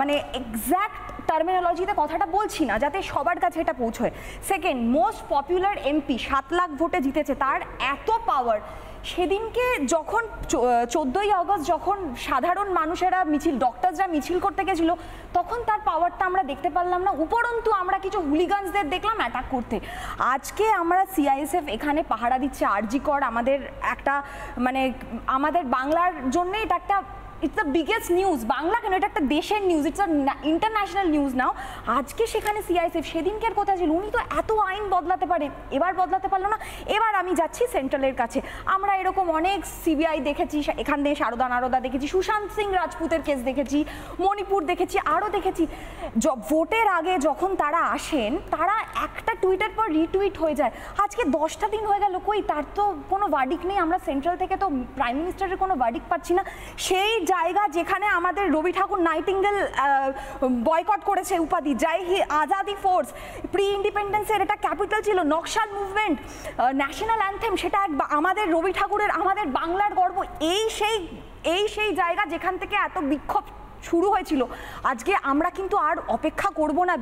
মানে এক্স্যাক্ট টার্মিনোলজিতে কথাটা বলছি না যাতে সবার কাছে এটা পৌঁছয় সেকেন্ড মোস্ট পপুলার এমপি সাত লাখ ভোটে জিতেছে তার এত পাওয়ার সেদিনকে যখন চোদ্দোই আগস্ট যখন সাধারণ মানুষেরা মিছিল ডক্টরসরা মিছিল করতে গেছিল তখন তার পাওয়ারটা আমরা দেখতে পারলাম না উপরন্তু আমরা কিছু হুলিগানসদের দেখলাম অ্যাটাক করতে আজকে আমরা সিআইএসএফ এখানে পাহারা দিচ্ছে আরজি কর আমাদের একটা মানে আমাদের বাংলার জন্যে এটা একটা it's the biggest news Bangla কেন এটা একটা দেশের news it's international news now আজকে সেখানে সিআইএসএফ সেদিনকে আর কোথায় ছিল উনি তো এত আইন বদলাতে পারে এবার বদলাতে পারলো না এবার আমি যাচ্ছি সেন্ট্রালের কাছে আমরা এরকম অনেক সিবিআই দেখেছি এখান থেকে শারদা নারদা দেখেছি সুশান্ত সিং রাজপুতের কেস দেখেছি মণিপুর দেখেছি আরও দেখেছি ভোটের আগে যখন তারা আসেন তারা একটা টুইটার পর রিটুইট হয়ে যায় আজকে দশটা দিন হয়ে গেল কই তার তো কোনো ওয়ার্ডিক নেই আমরা সেন্ট্রাল থেকে তো প্রাইম মিনিস্টারের কোনো ওয়ার্ডিক পাচ্ছি না সেই জায়গা যেখানে আমাদের রবি ঠাকুর নাইটিঙ্গেল বয়কট করেছে উপাধি যাই হি আজাদি ফোর্স প্রি ইন্ডিপেন্ডেন্সের এটা ক্যাপিটাল ছিল নকশাল মুভমেন্ট ন্যাশনাল অ্যান্থেম সেটা এক আমাদের রবি ঠাকুরের আমাদের বাংলার গর্ব এই সেই এই সেই জায়গা যেখান থেকে এত বিক্ষোভ শুরু হয়েছিল আজকে আমরা কিন্তু আর অপেক্ষা করব না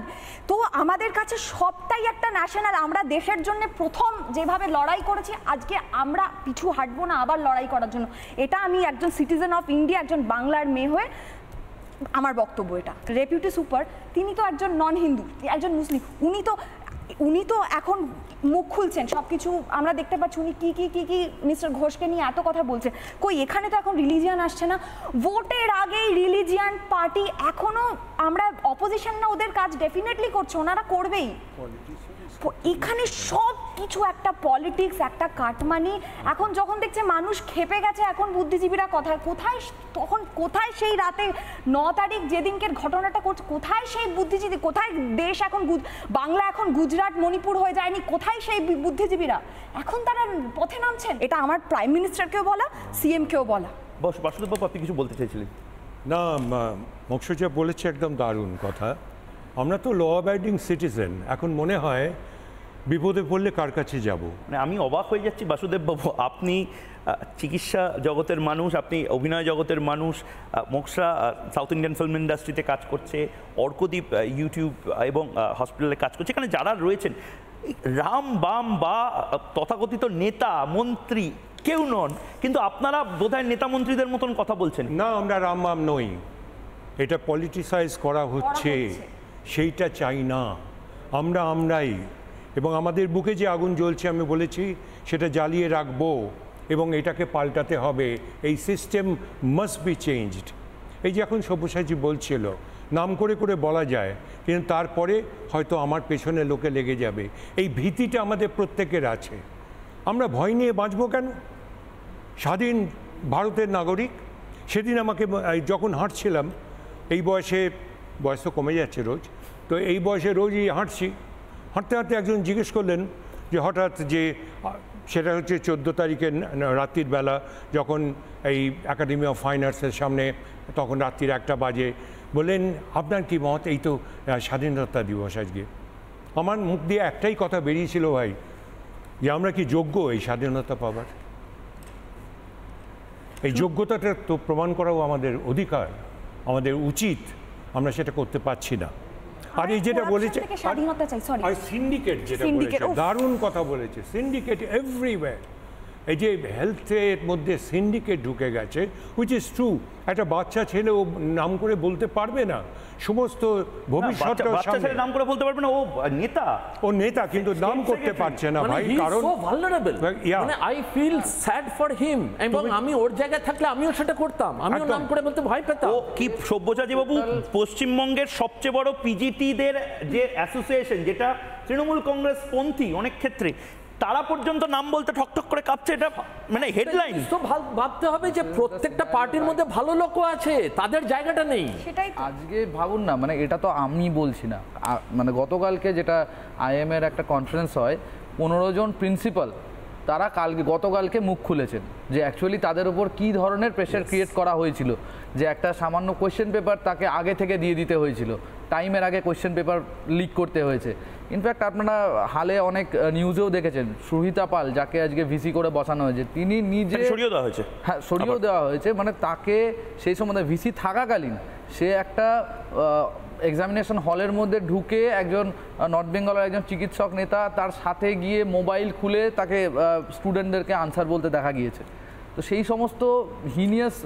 তো আমাদের কাছে সবটাই একটা ন্যাশনাল আমরা দেশের জন্য প্রথম যেভাবে লড়াই করেছি আজকে আমরা পিছু হাঁটবো না আবার লড়াই করার জন্য এটা আমি একজন সিটিজেন অফ ইন্ডিয়া একজন বাংলার মেয়ে হয়ে আমার বক্তব্য এটা রেপিউটি সুপার তিনি তো একজন নন হিন্দু একজন মুসলিম উনি তো উনি তো এখন মুখ খুলছেন সব কিছু আমরা দেখতে পাচ্ছি উনি কী কী কী কী মিস্টার ঘোষকে নিয়ে এত কথা বলছেন কই এখানে তো এখন রিলিজিয়ান আসছে না ভোটের আগেই রিলিজিয়ান পার্টি এখনও আমরা অপোজিশন না ওদের কাজ ডেফিনেটলি করছে ওনারা করবেই এখানে সব কিছু একটা পলিটিক্স একটা কাটমানি এখন যখন দেখছে মানুষ খেপে গেছে এখন বুদ্ধিজীবীরা কথা কোথায় তখন কোথায় সেই রাতে ন তারিখ যেদিনকের ঘটনাটা করছে কোথায় সেই বুদ্ধিজীবী কোথায় দেশ এখন বাংলা এখন গুজরাট মণিপুর হয়ে যায়নি কোথায় সেই বুদ্ধিজীবীরা এখন তারা পথে নামছেন এটা আমার প্রাইম মিনিস্টারকেও বলা সিএমকেও বলা বাসুদেব বাবু আপনি কিছু বলতে চাইছিলেন না মকসুজা বলেছে একদম দারুণ কথা আমরা তো ল অ্যাবাইডিং সিটিজেন এখন মনে হয় বিপদে পড়লে কার কাছে যাব মানে আমি অবাক হয়ে যাচ্ছি বাসুদেব বাবু আপনি চিকিৎসা জগতের মানুষ আপনি অভিনয় জগতের মানুষ মোকসা সাউথ ইন্ডিয়ান ফিল্ম ইন্ডাস্ট্রিতে কাজ করছে অর্কদ্বীপ ইউটিউব এবং হসপিটালে কাজ করছে এখানে যারা রয়েছেন রাম বাম বা তথাকথিত নেতা মন্ত্রী কেউ নন কিন্তু আপনারা বোধহয় নেতা মন্ত্রীদের মতন কথা বলছেন না আমরা রাম বাম নই এটা পলিটিসাইজ করা হচ্ছে সেইটা চাই না আমরা আমরাই এবং আমাদের বুকে যে আগুন জ্বলছে আমি বলেছি সেটা জ্বালিয়ে রাখব এবং এটাকে পাল্টাতে হবে এই সিস্টেম মাস্ট বি চেঞ্জড এই যে এখন সব্যসাচী বলছিল নাম করে করে বলা যায় কিন্তু তারপরে হয়তো আমার পেছনে লোকে লেগে যাবে এই ভীতিটা আমাদের প্রত্যেকের আছে আমরা ভয় নিয়ে বাঁচবো কেন স্বাধীন ভারতের নাগরিক সেদিন আমাকে যখন হাঁটছিলাম এই বয়সে বয়স তো কমে যাচ্ছে রোজ তো এই বয়সে রোজই হাঁটছি হাঁটতে হাঁটতে একজন জিজ্ঞেস করলেন যে হঠাৎ যে সেটা হচ্ছে চোদ্দ তারিখের রাত্রির বেলা যখন এই একাডেমি অফ ফাইন আর্টসের সামনে তখন রাত্রির একটা বাজে বললেন আপনার কি মত এই তো স্বাধীনতা দিবস আজকে আমার মুখ দিয়ে একটাই কথা বেরিয়েছিল ভাই যে আমরা কি যোগ্য এই স্বাধীনতা পাবার এই যোগ্যতাটা তো প্রমাণ করাও আমাদের অধিকার আমাদের উচিত আমরা সেটা করতে পারছি না আর এই যেটা বলেছে স্বাধীনতা চাই সরি আর সিন্ডিকেট যেটা বলেছে দারুণ কথা বলেছে সিন্ডিকেট এভরিওয়্যার এই যে হেলথের মধ্যে সিন্ডিকেট ঢুকে গেছে উইচ ইজ ট্রু একটা বাচ্চা ছেলে ও নাম করে বলতে পারবে না সমস্ত ভবিষ্যৎ নাম করে বলতে পারবে না ও নেতা ও নেতা কিন্তু নাম করতে পারছে না মানে ভাই কারণ ভালনারেবল মানে I feel sad for him এবং আমি ওর জায়গায় থাকলে আমিও সেটা করতাম আমিও নাম করে বলতে ভয় পেতাম ও কি সব্যসাচী বাবু পশ্চিমবঙ্গের সবচেয়ে বড় পিজিটিদের যে অ্যাসোসিয়েশন যেটা তৃণমূল কংগ্রেস পন্থী অনেক ক্ষেত্রে তারা পর্যন্ত নাম বলতে ঠকঠক করে কাঁপছে এটা মানে হেডলাইন তো ভাবতে হবে যে প্রত্যেকটা পার্টির মধ্যে ভালো লোকও আছে তাদের জায়গাটা নেই সেটাই আজকে ভাবুন না মানে এটা তো আমি বলছি না মানে গতকালকে যেটা আইএম এর একটা কনফারেন্স হয় পনেরো জন প্রিন্সিপাল তারা কালকে গতকালকে মুখ খুলেছেন যে অ্যাকচুয়ালি তাদের উপর কি ধরনের প্রেশার ক্রিয়েট করা হয়েছিল যে একটা সামান্য কোয়েশ্চেন পেপার তাকে আগে থেকে দিয়ে দিতে হয়েছিল টাইমের আগে কোয়েশ্চেন পেপার লিক করতে হয়েছে ইনফ্যাক্ট আপনারা হালে অনেক নিউজেও দেখেছেন সুহিতা পাল যাকে আজকে ভিসি করে বসানো হয়েছে তিনি নিজে সরিয়ে দেওয়া হয়েছে হ্যাঁ সরিয়েও দেওয়া হয়েছে মানে তাকে সেই সময় ভিসি মানে থাকাকালীন সে একটা এক্সামিনেশন হলের মধ্যে ঢুকে একজন নর্থ বেঙ্গলের একজন চিকিৎসক নেতা তার সাথে গিয়ে মোবাইল খুলে তাকে স্টুডেন্টদেরকে আনসার বলতে দেখা গিয়েছে তো সেই সমস্ত হিনিয়াস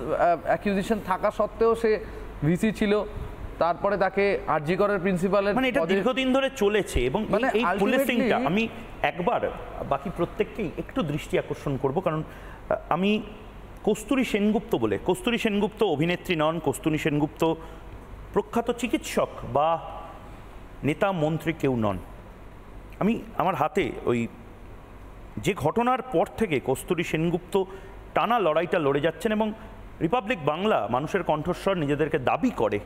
অ্যাকিউজিশন থাকা সত্ত্বেও সে ভিসি ছিল তারপরে তাকে আরজিগড়ের প্রিন্সিপালের মানে এটা দীর্ঘদিন ধরে চলেছে এবং এই মানে পুলিশিংটা আমি একবার বাকি প্রত্যেককেই একটু দৃষ্টি আকর্ষণ করব কারণ আমি কস্তুরী সেনগুপ্ত বলে কস্তুরী সেনগুপ্ত অভিনেত্রী নন কস্তুরী সেনগুপ্ত প্রখ্যাত চিকিৎসক বা নেতা মন্ত্রী কেউ নন আমি আমার হাতে ওই যে ঘটনার পর থেকে কস্তুরী সেনগুপ্ত টানা লড়াইটা লড়ে যাচ্ছেন এবং রিপাবলিক বাংলা মানুষের কণ্ঠস্বর নিজেদেরকে দাবি করে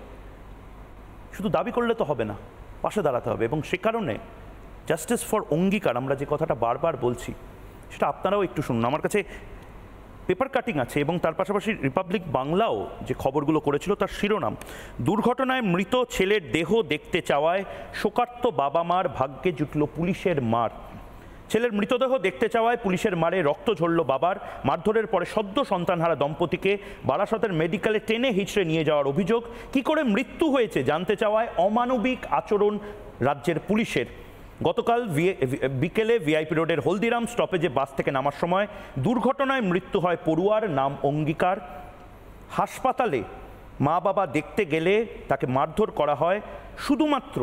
শুধু দাবি করলে তো হবে না পাশে দাঁড়াতে হবে এবং সে কারণে জাস্টিস ফর অঙ্গীকার আমরা যে কথাটা বারবার বলছি সেটা আপনারাও একটু শুনুন আমার কাছে পেপার কাটিং আছে এবং তার পাশাপাশি রিপাবলিক বাংলাও যে খবরগুলো করেছিল তার শিরোনাম দুর্ঘটনায় মৃত ছেলের দেহ দেখতে চাওয়ায় শোকার্ত বাবা মার ভাগ্যে জুটল পুলিশের মার ছেলের মৃতদেহ দেখতে চাওয়ায় পুলিশের মারে রক্ত ঝরল বাবার মারধরের পরে সদ্য সন্তানহারা দম্পতিকে বারাসতের মেডিকেলে টেনে হিচড়ে নিয়ে যাওয়ার অভিযোগ কি করে মৃত্যু হয়েছে জানতে চাওয়ায় অমানবিক আচরণ রাজ্যের পুলিশের গতকাল বিকেলে ভিআইপি রোডের হলদিরাম স্টপেজে বাস থেকে নামার সময় দুর্ঘটনায় মৃত্যু হয় পড়ুয়ার নাম অঙ্গীকার হাসপাতালে মা বাবা দেখতে গেলে তাকে মারধর করা হয় শুধুমাত্র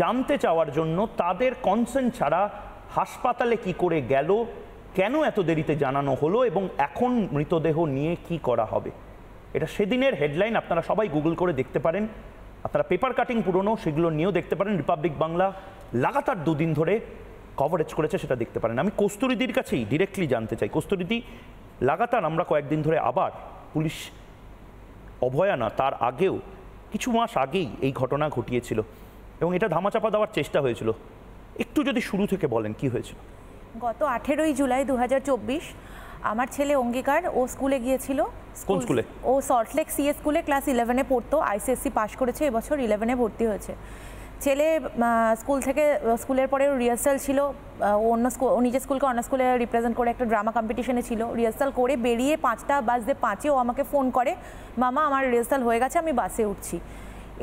জানতে চাওয়ার জন্য তাদের কনসেন্ট ছাড়া হাসপাতালে কি করে গেল কেন এত দেরিতে জানানো হলো এবং এখন মৃতদেহ নিয়ে কি করা হবে এটা সেদিনের হেডলাইন আপনারা সবাই গুগল করে দেখতে পারেন আপনারা পেপার কাটিং পুরনো সেগুলো নিয়েও দেখতে পারেন রিপাবলিক বাংলা লাগাতার দুদিন ধরে কভারেজ করেছে সেটা দেখতে পারেন আমি কস্তুরীদির কাছেই ডিরেক্টলি জানতে চাই কস্তুরিদি লাগাতার আমরা কয়েকদিন ধরে আবার পুলিশ অভয়ানা তার আগেও কিছু মাস আগেই এই ঘটনা ঘটিয়েছিল এবং এটা ধামাচাপা দেওয়ার চেষ্টা হয়েছিল একটু যদি শুরু থেকে বলেন কি হয়েছিল গত আঠেরোই জুলাই দু আমার ছেলে অঙ্গীকার ও স্কুলে গিয়েছিল কোন স্কুলে ও সল্টলেক সিএ স্কুলে ক্লাস ইলেভেনে পড়তো আইসিএসসি পাশ করেছে এবছর ইলেভেনে ভর্তি হয়েছে ছেলে স্কুল থেকে স্কুলের পরে রিহার্সাল ছিল অন্য স্কুল নিজের স্কুলকে অন্য স্কুলে রিপ্রেজেন্ট করে একটা ড্রামা কম্পিটিশনে ছিল রিহার্সাল করে বেরিয়ে পাঁচটা দিয়ে পাঁচে ও আমাকে ফোন করে মামা আমার রিহার্সাল হয়ে গেছে আমি বাসে উঠছি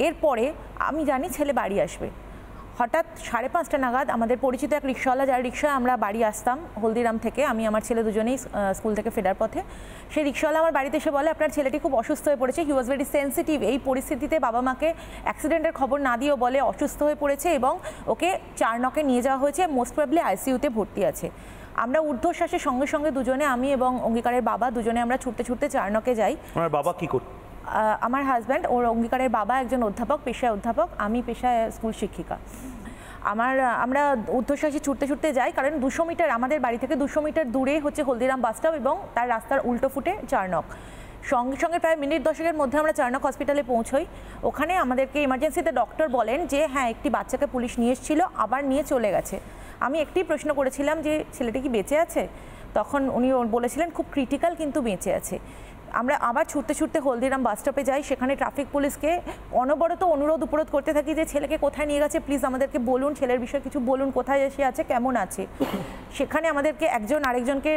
এরপরে আমি জানি ছেলে বাড়ি আসবে হঠাৎ সাড়ে পাঁচটা নাগাদ আমাদের পরিচিত এক রিক্সাওয়ালা যার রিক্সায় আমরা বাড়ি আসতাম হলদিরাম থেকে আমি আমার ছেলে দুজনেই স্কুল থেকে ফেরার পথে সেই রিক্সাওয়ালা আমার বাড়িতে এসে বলে আপনার ছেলেটি খুব অসুস্থ হয়ে পড়েছে হি ওয়াজ ভেরি সেন্সিটিভ এই পরিস্থিতিতে বাবা মাকে অ্যাক্সিডেন্টের খবর না দিয়েও বলে অসুস্থ হয়ে পড়েছে এবং ওকে চার নকে নিয়ে যাওয়া হয়েছে মোস্ট প্রবলি আইসিউতে ভর্তি আছে আমরা ঊর্ধ্বশ্বাসের সঙ্গে সঙ্গে দুজনে আমি এবং অঙ্গীকারের বাবা দুজনে আমরা ছুটতে ছুটতে চারনকে যাই বাবা কি করত আমার হাজব্যান্ড ওর অঙ্গীকারের বাবা একজন অধ্যাপক পেশায় অধ্যাপক আমি পেশায় স্কুল শিক্ষিকা আমার আমরা ঊর্ধ্বশ্বাসে ছুটতে ছুটতে যাই কারণ দুশো মিটার আমাদের বাড়ি থেকে দুশো মিটার দূরে হচ্ছে হলদিরাম বাস স্টপ এবং তার রাস্তার উল্টো ফুটে চারনক সঙ্গে সঙ্গে প্রায় মিনিট দশকের মধ্যে আমরা চারনক হসপিটালে পৌঁছই ওখানে আমাদেরকে ইমার্জেন্সিতে ডক্টর বলেন যে হ্যাঁ একটি বাচ্চাকে পুলিশ নিয়ে এসেছিলো আবার নিয়ে চলে গেছে আমি একটি প্রশ্ন করেছিলাম যে ছেলেটি কি বেঁচে আছে তখন উনি বলেছিলেন খুব ক্রিটিক্যাল কিন্তু বেঁচে আছে আমরা আবার ছুটতে ছুটতে হলদিরাম বাসস্টপে যাই সেখানে ট্রাফিক পুলিশকে অনবরত অনুরোধ উপরোধ করতে থাকি যে ছেলেকে কোথায় নিয়ে গেছে প্লিজ আমাদেরকে বলুন ছেলের বিষয়ে কিছু বলুন কোথায় এসে আছে কেমন আছে সেখানে আমাদেরকে একজন আরেকজনকে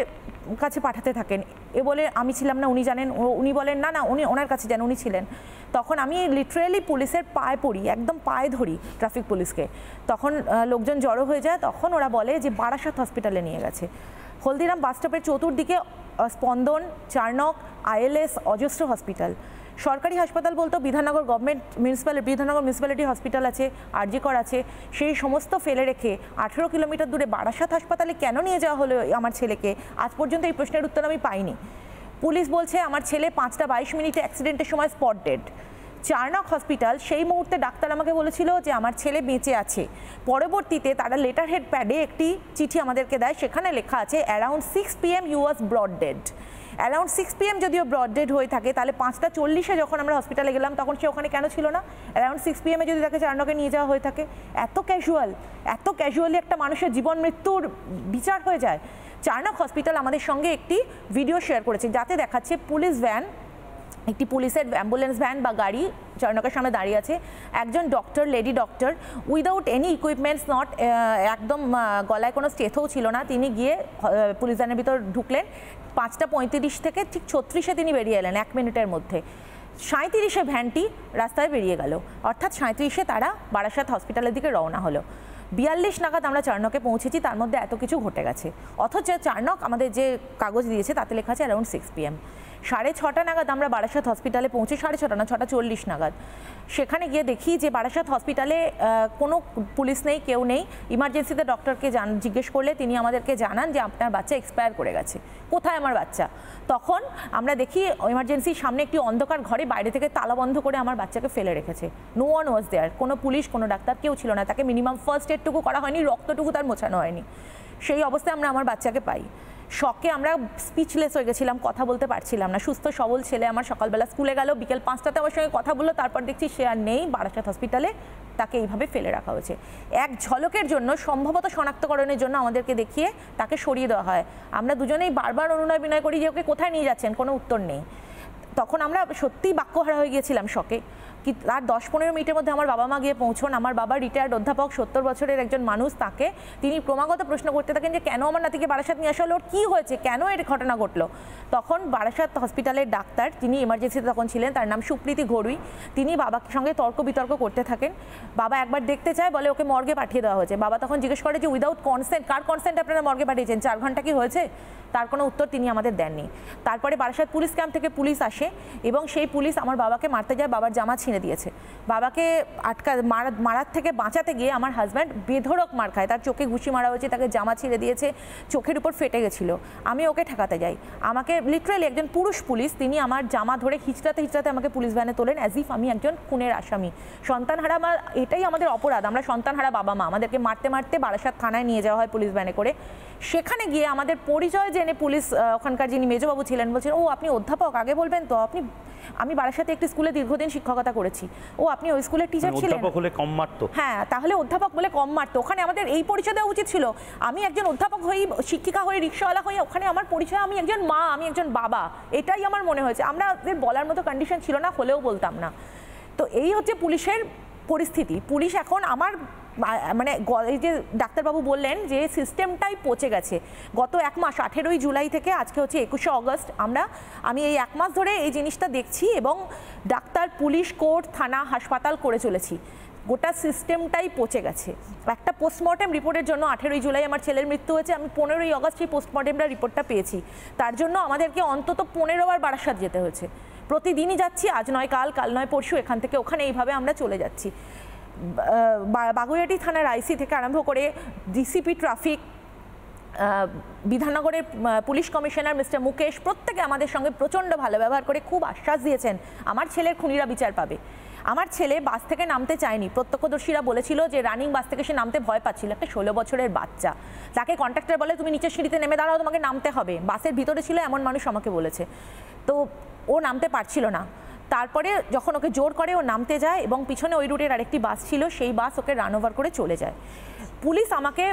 কাছে পাঠাতে থাকেন এ বলে আমি ছিলাম না উনি জানেন উনি বলেন না না উনি ওনার কাছে যান উনি ছিলেন তখন আমি লিটারেলি পুলিশের পায়ে পড়ি একদম পায়ে ধরি ট্রাফিক পুলিশকে তখন লোকজন জড়ো হয়ে যায় তখন ওরা বলে যে বারাসাত হসপিটালে নিয়ে গেছে হলদিরাম বাসস্টপের চতুর্দিকে স্পন্দন চার্নক আইএলএস অজস্র হসপিটাল সরকারি হাসপাতাল বলতো Bidhannagar government municipal Bidhannagar municipality hospital আছে আরজিকর আছে সেই সমস্ত ফেলে রেখে আঠেরো কিলোমিটার দূরে বারাসাত হাসপাতালে কেন নিয়ে যাওয়া হলো আমার ছেলেকে আজ পর্যন্ত এই প্রশ্নের উত্তর আমি পাইনি পুলিশ বলছে আমার ছেলে পাঁচটা বাইশ মিনিটে অ্যাক্সিডেন্টের সময় স্পট ডেড চার্নক হসপিটাল সেই মুহূর্তে ডাক্তার আমাকে বলেছিল যে আমার ছেলে বেঁচে আছে পরবর্তীতে তারা লেটার হেড প্যাডে একটি চিঠি আমাদেরকে দেয় সেখানে লেখা আছে around six P M you was brought dead around six P M যদিও ব্রডডেড হয়ে থাকে তাহলে পাঁচটা চল্লিশে যখন আমরা হসপিটালে গেলাম তখন সে ওখানে কেন ছিল না অ্যারাউন্ড সিক্স পি এমে যদি তাকে চারণকে নিয়ে যাওয়া হয়ে থাকে এত ক্যাজুয়াল এত ক্যাজুয়ালি একটা মানুষের জীবন মৃত্যুর বিচার হয়ে যায় চার্নক হসপিটাল আমাদের সঙ্গে একটি ভিডিও শেয়ার করেছে যাতে দেখাচ্ছে পুলিশ ভ্যান একটি পুলিশের অ্যাম্বুলেন্স ভ্যান বা গাড়ি জয়নগরের সামনে দাঁড়িয়ে আছে একজন doctor lady doctor without any equipments not একদম গলায় কোনো স্টেথও ছিল না তিনি গিয়ে পুলিশ ভ্যানের ভিতর ঢুকলেন পাঁচটা পঁয়ত্রিশ থেকে ঠিক ছত্রিশে তিনি বেরিয়ে এলেন এক মিনিটের মধ্যে সাঁত্রিশে ভ্যানটি রাস্তায় বেরিয়ে গেল অর্থাৎ সাঁত্রিশে তারা বারাসাত হসপিটালের দিকে রওনা হলো বিয়াল্লিশ নাগাদ আমরা চার্নকে পৌঁছেছি তার মধ্যে এত কিছু ঘটে গেছে অথচ চার্নক আমাদের যে কাগজ দিয়েছে তাতে লেখা আছে অ্যারাউন্ড সিক্স পিএম সাড়ে ছটা নাগাদ আমরা বারাসাত হসপিটালে পৌঁছে সাড়ে ছটা না ছটা চল্লিশ নাগাদ সেখানে গিয়ে দেখি যে বারাসাত হসপিটালে কোনো পুলিশ নেই কেউ নেই ইমার্জেন্সিতে ডক্টরকে জান জিজ্ঞেস করলে তিনি আমাদেরকে জানান যে আপনার বাচ্চা এক্সপায়ার করে গেছে কোথায় আমার বাচ্চা তখন আমরা দেখি ইমার্জেন্সির সামনে একটি অন্ধকার ঘরে বাইরে থেকে তালা বন্ধ করে আমার বাচ্চাকে ফেলে রেখেছে নো ওয়ান ওয়াজ দেয়ার কোনো পুলিশ কোনো ডাক্তার কেউ ছিল না তাকে মিনিমাম ফার্স্ট এডটুকু করা হয়নি রক্তটুকু তার মোছানো হয়নি সেই অবস্থায় আমরা আমার বাচ্চাকে পাই শখে আমরা স্পিচলেস হয়ে গেছিলাম কথা বলতে পারছিলাম না সুস্থ সবল ছেলে আমার সকালবেলা স্কুলে গেল বিকেল পাঁচটাতে আমার সঙ্গে কথা বললো তারপর দেখছি সে আর নেই বারাসাত হসপিটালে তাকে এইভাবে ফেলে রাখা হয়েছে এক ঝলকের জন্য সম্ভবত শনাক্তকরণের জন্য আমাদেরকে দেখিয়ে তাকে সরিয়ে দেওয়া হয় আমরা দুজনেই বারবার অনুনয় বিনয় করি যে ওকে কোথায় নিয়ে যাচ্ছেন কোনো উত্তর নেই তখন আমরা সত্যিই বাক্যহারা হয়ে গিয়েছিলাম শখে কি তার দশ পনেরো মিনিটের মধ্যে আমার বাবা মা গিয়ে পৌঁছন আমার বাবা রিটায়ার্ড অধ্যাপক সত্তর বছরের একজন মানুষ তাকে তিনি ক্রমাগত প্রশ্ন করতে থাকেন যে কেন আমার নাতিকে বারাসাত নিয়ে আসা ওর কী হয়েছে কেন এর ঘটনা ঘটলো তখন বারাসাত হসপিটালের ডাক্তার তিনি ইমার্জেন্সিতে তখন ছিলেন তার নাম সুপ্রীতি ঘড়ুই তিনি বাবার সঙ্গে তর্ক বিতর্ক করতে থাকেন বাবা একবার দেখতে চায় বলে ওকে মর্গে পাঠিয়ে দেওয়া হয়েছে বাবা তখন জিজ্ঞেস করে যে উইদাউট কনসেন্ট কার কনসেন্ট আপনারা মর্গে পাঠিয়েছেন চার ঘন্টা কি হয়েছে তার কোনো উত্তর তিনি আমাদের দেননি তারপরে বারাসাত পুলিশ ক্যাম্প থেকে পুলিশ আসে এবং সেই পুলিশ আমার বাবাকে মারতে যায় বাবার জামা ছিঁড়ে ছেড়ে দিয়েছে বাবাকে আটকা মারা মারার থেকে বাঁচাতে গিয়ে আমার হাজব্যান্ড বেধরক মার খায় তার চোখে ঘুষি মারা হয়েছে তাকে জামা ছিঁড়ে দিয়েছে চোখের উপর ফেটে গেছিল আমি ওকে ঠেকাতে যাই আমাকে লিটারালি একজন পুরুষ পুলিশ তিনি আমার জামা ধরে হিচড়াতে হিচড়াতে আমাকে পুলিশ ভ্যানে তোলেন অ্যাজ ইফ আমি একজন খুনের আসামি সন্তান হারা আমার এটাই আমাদের অপরাধ আমরা সন্তান হারা বাবা মা আমাদেরকে মারতে মারতে বারাসাত থানায় নিয়ে যাওয়া হয় পুলিশ ভ্যানে করে সেখানে গিয়ে আমাদের পরিচয় জেনে পুলিশ ওখানকার যিনি মেজবাবু ছিলেন বলছেন ও আপনি অধ্যাপক আগে বলবেন তো আপনি আমি বারাসাতে একটি স্কুলে দীর্ঘদিন শিক্ষকতা করেছি ও আপনি ওই স্কুলের টিচার মানে ছিলেন অধ্যাপক হলে কম মারতো হ্যাঁ তাহলে অধ্যাপক বলে কম মারতো ওখানে আমাদের এই পরিচয় দেওয়া উচিত ছিল আমি একজন অধ্যাপক হই শিক্ষিকা হয়ে রিক্সাওয়ালা হয়ে ওখানে আমার পরিচয় আমি একজন মা আমি একজন বাবা এটাই আমার মনে হয়েছে আমরা বলার মতো কন্ডিশন ছিল না হলেও বলতাম না তো এই হচ্ছে পুলিশের পরিস্থিতি পুলিশ এখন আমার মানে এই যে ডাক্তারবাবু বললেন যে সিস্টেমটাই পচে গেছে গত এক মাস আঠেরোই জুলাই থেকে আজকে হচ্ছে একুশে অগস্ট আমরা আমি এই এক মাস ধরে এই জিনিসটা দেখছি এবং ডাক্তার পুলিশ কোর্ট থানা হাসপাতাল করে চলেছি গোটা সিস্টেমটাই পচে গেছে একটা পোস্টমর্টেম রিপোর্টের জন্য আঠেরোই জুলাই আমার ছেলের মৃত্যু হয়েছে আমি পনেরোই অগস্ট এই পোস্টমর্টেমটা রিপোর্টটা পেয়েছি তার জন্য আমাদেরকে অন্তত পনেরো বার বারাসাত যেতে হয়েছে প্রতিদিনই যাচ্ছি আজ নয় কাল কাল নয় পরশু এখান থেকে ওখানে এইভাবে আমরা চলে যাচ্ছি বাগুইয়াটি থানার আইসি থেকে আরম্ভ করে ডিসিপি ট্রাফিক বিধাননগরের পুলিশ কমিশনার মিস্টার মুকেশ প্রত্যেকে আমাদের সঙ্গে প্রচণ্ড ভালো ব্যবহার করে খুব আশ্বাস দিয়েছেন আমার ছেলের খুনিরা বিচার পাবে আমার ছেলে বাস থেকে নামতে চায়নি প্রত্যক্ষদর্শীরা বলেছিল যে রানিং বাস থেকে সে নামতে ভয় পাচ্ছিল একটা ষোলো বছরের বাচ্চা তাকে কন্ট্রাক্টর বলে তুমি নিচের সিঁড়িতে নেমে দাঁড়াও তোমাকে নামতে হবে বাসের ভিতরে ছিল এমন মানুষ আমাকে বলেছে তো ও নামতে পারছিল না তারপরে যখন ওকে জোর করে ও নামতে যায় এবং পিছনে ওই রুটের আরেকটি বাস ছিল সেই বাস ওকে রান ওভার করে চলে যায় পুলিশ আমাকে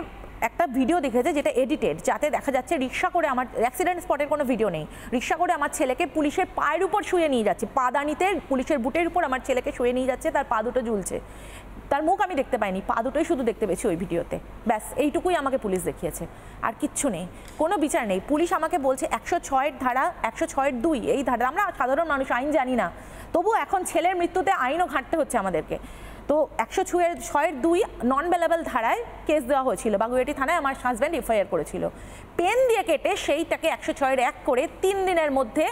একটা ভিডিও দেখেছে যেটা এডিটেড যাতে দেখা যাচ্ছে রিক্সা করে আমার অ্যাক্সিডেন্ট স্পটের কোনো ভিডিও নেই রিক্সা করে আমার ছেলেকে পুলিশের পায়ের উপর শুয়ে নিয়ে যাচ্ছে পাদানিতে পুলিশের বুটের উপর আমার ছেলেকে শুয়ে নিয়ে যাচ্ছে তার পা দুটো ঝুলছে তার মুখ আমি দেখতে পাইনি পা দুটোই শুধু দেখতে পেয়েছি ওই ভিডিওতে ব্যাস এইটুকুই আমাকে পুলিশ দেখিয়েছে আর কিচ্ছু নেই কোনো বিচার নেই পুলিশ আমাকে বলছে একশো ছয়ের ধারা একশো ছয়ের দুই এই ধারা আমরা সাধারণ মানুষ আইন জানি না তবু এখন ছেলের মৃত্যুতে আইনও ঘাঁটতে হচ্ছে আমাদেরকে তো একশো ছয়ের ছয়ের দুই নন বেলাবেল ধারায় কেস দেওয়া হয়েছিল বাগুয়াটি থানায় আমার হাজব্যান্ড এফআইআর করেছিল পেন দিয়ে কেটে সেইটাকে একশো ছয়ের এক করে তিন দিনের মধ্যে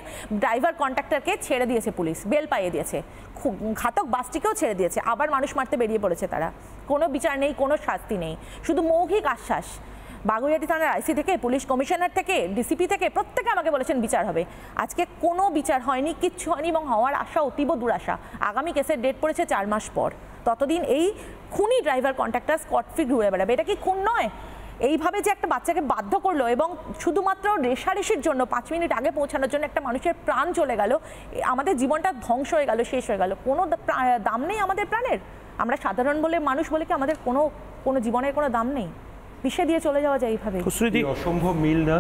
ড্রাইভার কন্ট্রাক্টারকে ছেড়ে দিয়েছে পুলিশ বেল পাইয়ে দিয়েছে ঘাতক বাসটিকেও ছেড়ে দিয়েছে আবার মানুষ মারতে বেরিয়ে পড়েছে তারা কোনো বিচার নেই কোনো শাস্তি নেই শুধু মৌখিক আশ্বাস বাগুইয়াটি থানার আইসি থেকে পুলিশ কমিশনার থেকে ডিসিপি থেকে প্রত্যেকে আমাকে বলেছেন বিচার হবে আজকে কোনো বিচার হয়নি কিচ্ছু হয়নি এবং হওয়ার আশা অতীব দুরাশা আগামী কেসের ডেট পড়েছে চার মাস পর ততদিন এই খুনি ড্রাইভার কন্ট্রাক্টার স্কটফি ঘুরে বেড়াবে এটা কি খুন নয় এইভাবে যে একটা বাচ্চাকে বাধ্য করলো এবং শুধুমাত্র রেশারেশির জন্য পাঁচ মিনিট আগে পৌঁছানোর জন্য একটা মানুষের প্রাণ চলে গেল আমাদের জীবনটা ধ্বংস হয়ে গেল শেষ হয়ে গেল কোনো দাম নেই আমাদের প্রাণের আমরা সাধারণ বলে মানুষ বলে কি আমাদের কোনো কোনো জীবনের কোনো দাম নেই বিষে দিয়ে চলে যাওয়া যায় এইভাবে অসম্ভব মিল না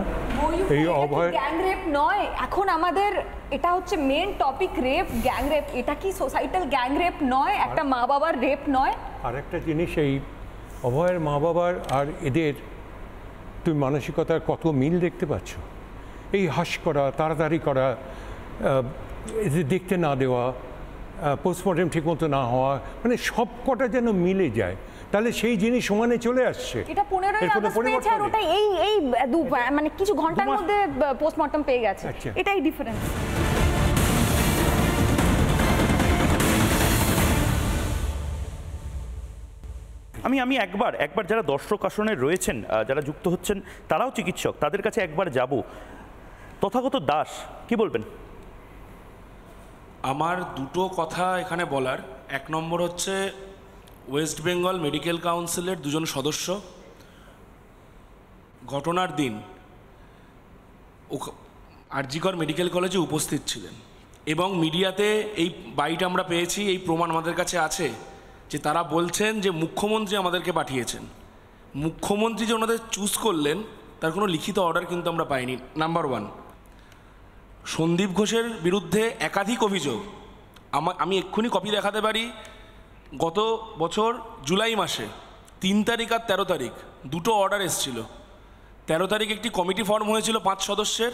এই অভয় গ্যাং রেপ নয় এখন আমাদের এটা হচ্ছে main topic rape gang rape এটা কি সোসাইটাল গ্যাং রেপ নয় একটা মা বাবার রেপ নয় একটা জিনিস এই অভয়ের মা বাবার আর এদের তুমি মানসিকতার কত মিল দেখতে পাচ্ছ এই হাস করা তাড়াতাড়ি করা এদের দেখতে না দেওয়া পোস্টমর্টম ঠিকমতো না হওয়া মানে সব কটা যেন মিলে যায় তাহলে সেই জিনিস সমানে চলে আসছে এটা ওটা এই এই মানে কিছু ঘন্টার মধ্যে পোস্টমর্টম পেয়ে গেছে আচ্ছা। এটাই ডিফারেন্স আমি আমি একবার একবার যারা দর্শক আসনে রয়েছেন যারা যুক্ত হচ্ছেন তারাও চিকিৎসক তাদের কাছে একবার যাব তথাগত দাস কি বলবেন আমার দুটো কথা এখানে বলার এক নম্বর হচ্ছে ওয়েস্ট বেঙ্গল মেডিকেল কাউন্সিলের দুজন সদস্য ঘটনার দিন আরজিকর মেডিকেল কলেজে উপস্থিত ছিলেন এবং মিডিয়াতে এই বাইট আমরা পেয়েছি এই প্রমাণ আমাদের কাছে আছে যে তারা বলছেন যে মুখ্যমন্ত্রী আমাদেরকে পাঠিয়েছেন মুখ্যমন্ত্রী যে ওনাদের চুজ করলেন তার কোনো লিখিত অর্ডার কিন্তু আমরা পাইনি নাম্বার ওয়ান সন্দীপ ঘোষের বিরুদ্ধে একাধিক অভিযোগ আমা আমি এক্ষুনি কপি দেখাতে পারি গত বছর জুলাই মাসে তিন তারিখ আর তেরো তারিখ দুটো অর্ডার এসছিল তেরো তারিখ একটি কমিটি ফর্ম হয়েছিল পাঁচ সদস্যের